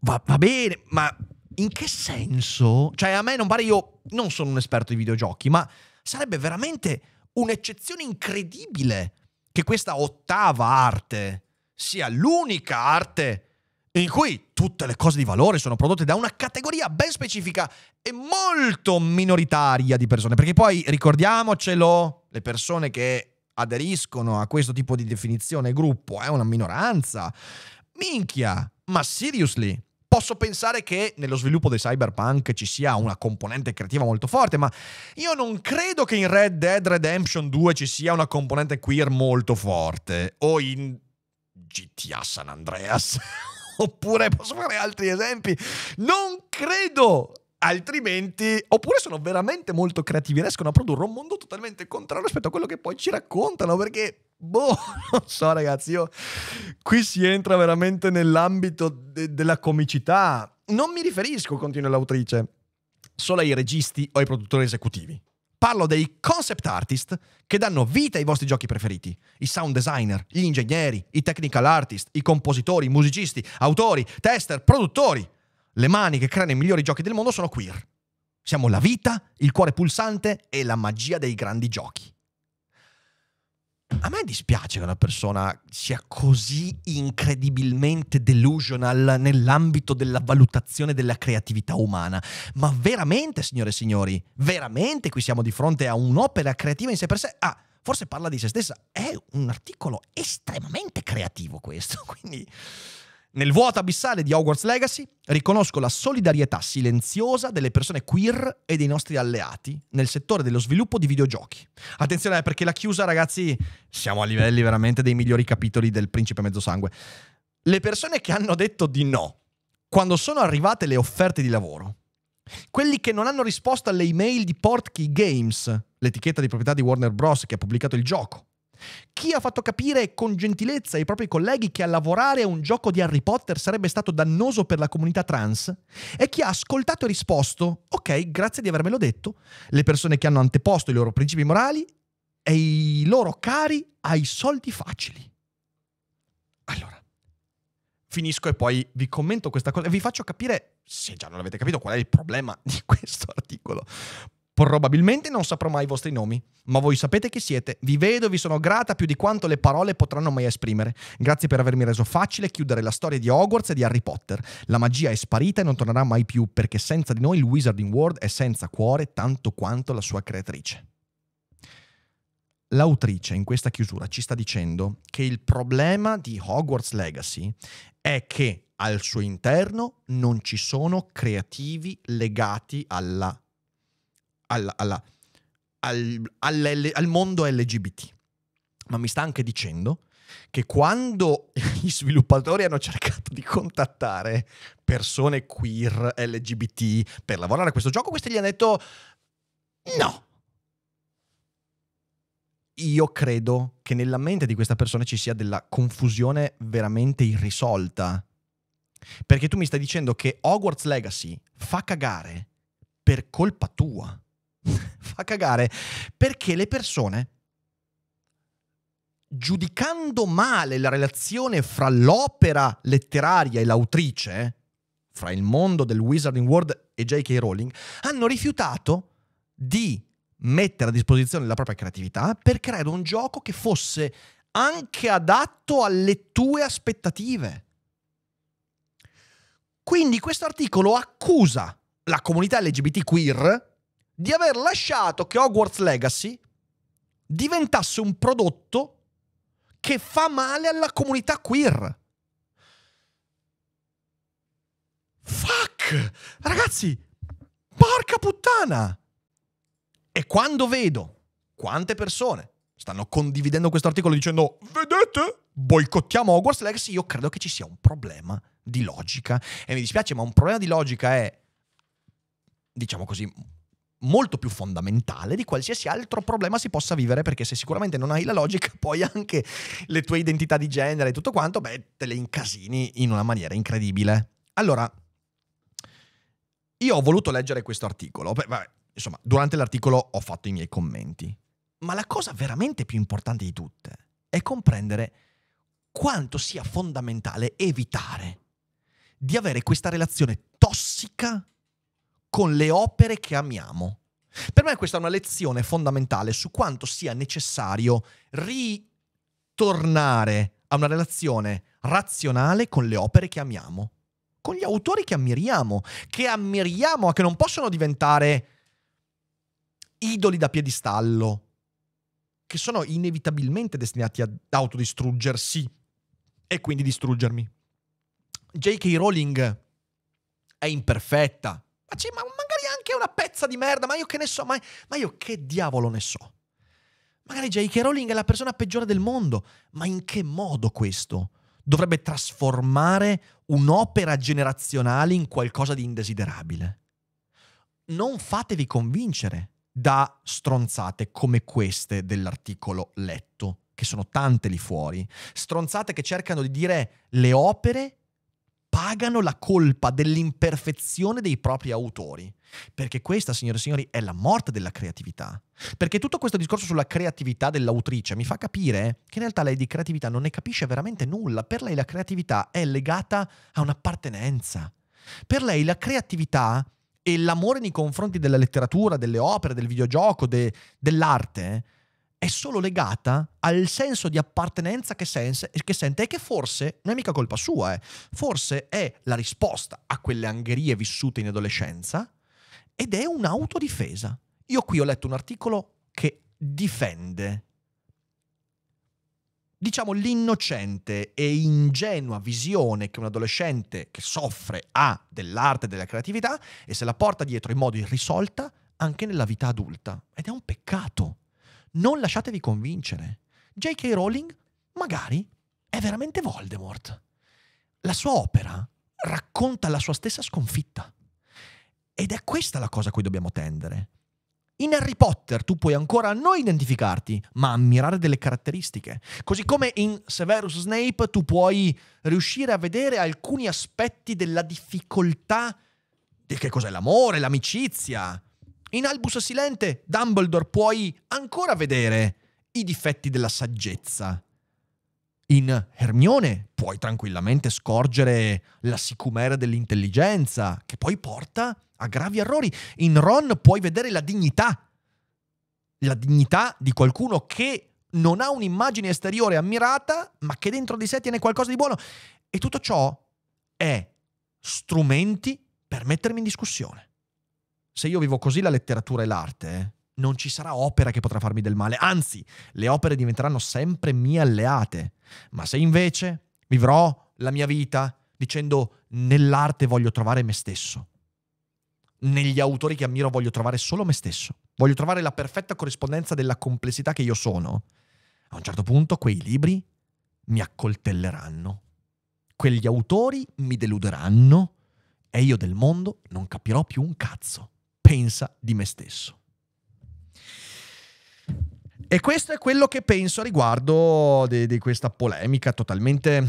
Va, va bene, ma in che senso? Cioè, a me non pare io... Non sono un esperto di videogiochi, ma sarebbe veramente un'eccezione incredibile che questa ottava arte sia l'unica arte in cui tutte le cose di valore sono prodotte da una categoria ben specifica e molto minoritaria di persone, perché poi ricordiamocelo, le persone che aderiscono a questo tipo di definizione gruppo è una minoranza. Minchia, ma seriously, Posso pensare che nello sviluppo dei cyberpunk ci sia una componente creativa molto forte, ma io non credo che in Red Dead Redemption 2 ci sia una componente queer molto forte, o in GTA San Andreas. oppure posso fare altri esempi? Non credo altrimenti, oppure sono veramente molto creativi, riescono a produrre un mondo totalmente contrario rispetto a quello che poi ci raccontano, perché, boh, non so ragazzi, io, qui si entra veramente nell'ambito de della comicità. Non mi riferisco, continua l'autrice, solo ai registi o ai produttori esecutivi. Parlo dei concept artist che danno vita ai vostri giochi preferiti. I sound designer, gli ingegneri, i technical artist, i compositori, i musicisti, autori, tester, produttori. Le mani che creano i migliori giochi del mondo sono queer. Siamo la vita, il cuore pulsante e la magia dei grandi giochi. A me dispiace che una persona sia così incredibilmente delusional nell'ambito della valutazione della creatività umana, ma veramente, signore e signori, veramente qui siamo di fronte a un'opera creativa in sé per sé. Ah, forse parla di se stessa, è un articolo estremamente creativo questo, quindi... Nel vuoto abissale di Hogwarts Legacy riconosco la solidarietà silenziosa delle persone queer e dei nostri alleati nel settore dello sviluppo di videogiochi. Attenzione eh, perché la chiusa, ragazzi, siamo a livelli veramente dei migliori capitoli del Principe Mezzosangue. Le persone che hanno detto di no quando sono arrivate le offerte di lavoro, quelli che non hanno risposto alle email di Portkey Games, l'etichetta di proprietà di Warner Bros. che ha pubblicato il gioco, chi ha fatto capire con gentilezza ai propri colleghi che a lavorare a un gioco di Harry Potter sarebbe stato dannoso per la comunità trans? E chi ha ascoltato e risposto, ok, grazie di avermelo detto, le persone che hanno anteposto i loro principi morali e i loro cari ai soldi facili. Allora, finisco e poi vi commento questa cosa e vi faccio capire, se già non l'avete capito, qual è il problema di questo articolo. Probabilmente non saprò mai i vostri nomi, ma voi sapete chi siete. Vi vedo e vi sono grata più di quanto le parole potranno mai esprimere. Grazie per avermi reso facile chiudere la storia di Hogwarts e di Harry Potter. La magia è sparita e non tornerà mai più, perché senza di noi il Wizarding World è senza cuore tanto quanto la sua creatrice. L'autrice in questa chiusura ci sta dicendo che il problema di Hogwarts Legacy è che al suo interno non ci sono creativi legati alla alla, alla, al, al, al mondo LGBT. Ma mi sta anche dicendo che quando gli sviluppatori hanno cercato di contattare persone queer, LGBT per lavorare a questo gioco, questi gli hanno detto no. Io credo che nella mente di questa persona ci sia della confusione veramente irrisolta. Perché tu mi stai dicendo che Hogwarts Legacy fa cagare per colpa tua. fa cagare, perché le persone, giudicando male la relazione fra l'opera letteraria e l'autrice, fra il mondo del Wizarding World e J.K. Rowling, hanno rifiutato di mettere a disposizione la propria creatività per creare un gioco che fosse anche adatto alle tue aspettative. Quindi questo articolo accusa la comunità LGBTQIR di aver lasciato che Hogwarts Legacy diventasse un prodotto che fa male alla comunità queer. Fuck! Ragazzi, porca puttana! E quando vedo quante persone stanno condividendo questo articolo dicendo vedete, boicottiamo Hogwarts Legacy, io credo che ci sia un problema di logica. E mi dispiace, ma un problema di logica è, diciamo così, molto più fondamentale di qualsiasi altro problema si possa vivere, perché se sicuramente non hai la logica, poi anche le tue identità di genere e tutto quanto, beh, te le incasini in una maniera incredibile. Allora, io ho voluto leggere questo articolo, beh, vabbè, insomma, durante l'articolo ho fatto i miei commenti, ma la cosa veramente più importante di tutte è comprendere quanto sia fondamentale evitare di avere questa relazione tossica con le opere che amiamo. Per me questa è una lezione fondamentale su quanto sia necessario ritornare a una relazione razionale con le opere che amiamo, con gli autori che ammiriamo, che ammiriamo, che non possono diventare idoli da piedistallo, che sono inevitabilmente destinati ad autodistruggersi e quindi distruggermi. J.K. Rowling è imperfetta, ma, c- ma magari anche una pezza di merda, ma io che ne so, ma, ma io che diavolo ne so. Magari J.K. Rowling è la persona peggiore del mondo, ma in che modo questo dovrebbe trasformare un'opera generazionale in qualcosa di indesiderabile? Non fatevi convincere da stronzate come queste dell'articolo letto, che sono tante lì fuori, stronzate che cercano di dire le opere pagano la colpa dell'imperfezione dei propri autori. Perché questa, signore e signori, è la morte della creatività. Perché tutto questo discorso sulla creatività dell'autrice mi fa capire che in realtà lei di creatività non ne capisce veramente nulla. Per lei la creatività è legata a un'appartenenza. Per lei la creatività e l'amore nei confronti della letteratura, delle opere, del videogioco, de- dell'arte è solo legata al senso di appartenenza che, sense, che sente e che forse non è mica colpa sua, eh. forse è la risposta a quelle angherie vissute in adolescenza ed è un'autodifesa. Io qui ho letto un articolo che difende, diciamo, l'innocente e ingenua visione che un adolescente che soffre ha dell'arte e della creatività e se la porta dietro in modo irrisolta anche nella vita adulta. Ed è un peccato non lasciatevi convincere. J.K. Rowling, magari, è veramente Voldemort. La sua opera racconta la sua stessa sconfitta. Ed è questa la cosa a cui dobbiamo tendere. In Harry Potter tu puoi ancora non identificarti, ma ammirare delle caratteristiche. Così come in Severus Snape tu puoi riuscire a vedere alcuni aspetti della difficoltà di che cos'è l'amore, l'amicizia, in Albus Silente Dumbledore puoi ancora vedere i difetti della saggezza. In Hermione puoi tranquillamente scorgere la sicumera dell'intelligenza, che poi porta a gravi errori. In Ron puoi vedere la dignità. La dignità di qualcuno che non ha un'immagine esteriore ammirata, ma che dentro di sé tiene qualcosa di buono. E tutto ciò è strumenti per mettermi in discussione se io vivo così la letteratura e l'arte, non ci sarà opera che potrà farmi del male, anzi, le opere diventeranno sempre mie alleate. Ma se invece vivrò la mia vita dicendo nell'arte voglio trovare me stesso, negli autori che ammiro voglio trovare solo me stesso, voglio trovare la perfetta corrispondenza della complessità che io sono, a un certo punto quei libri mi accoltelleranno, quegli autori mi deluderanno e io del mondo non capirò più un cazzo pensa di me stesso. E questo è quello che penso a riguardo di, questa polemica totalmente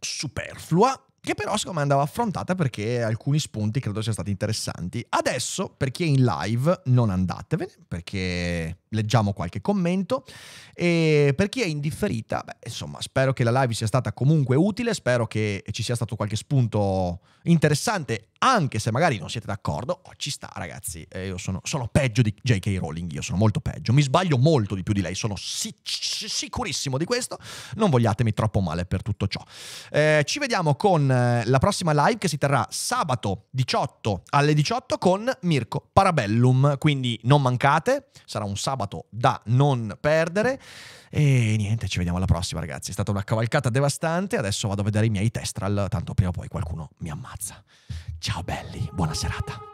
superflua, che però secondo me andava affrontata perché alcuni spunti credo siano stati interessanti. Adesso, per chi è in live, non andatevene, perché leggiamo qualche commento. E per chi è indifferita, beh, insomma, spero che la live sia stata comunque utile, spero che ci sia stato qualche spunto interessante, anche se magari non siete d'accordo. Oh, ci sta, ragazzi. Eh, io sono, sono, peggio di J.K. Rowling, io sono molto peggio. Mi sbaglio molto di più di lei, sono sic- sicurissimo di questo. Non vogliatemi troppo male per tutto ciò. Eh, ci vediamo con eh, la prossima live che si terrà sabato 18 alle 18 con Mirko Parabellum. Quindi non mancate, sarà un sabato sabato da non perdere. E niente, ci vediamo alla prossima, ragazzi. È stata una cavalcata devastante. Adesso vado a vedere i miei testral, tanto prima o poi qualcuno mi ammazza. Ciao belli, buona serata.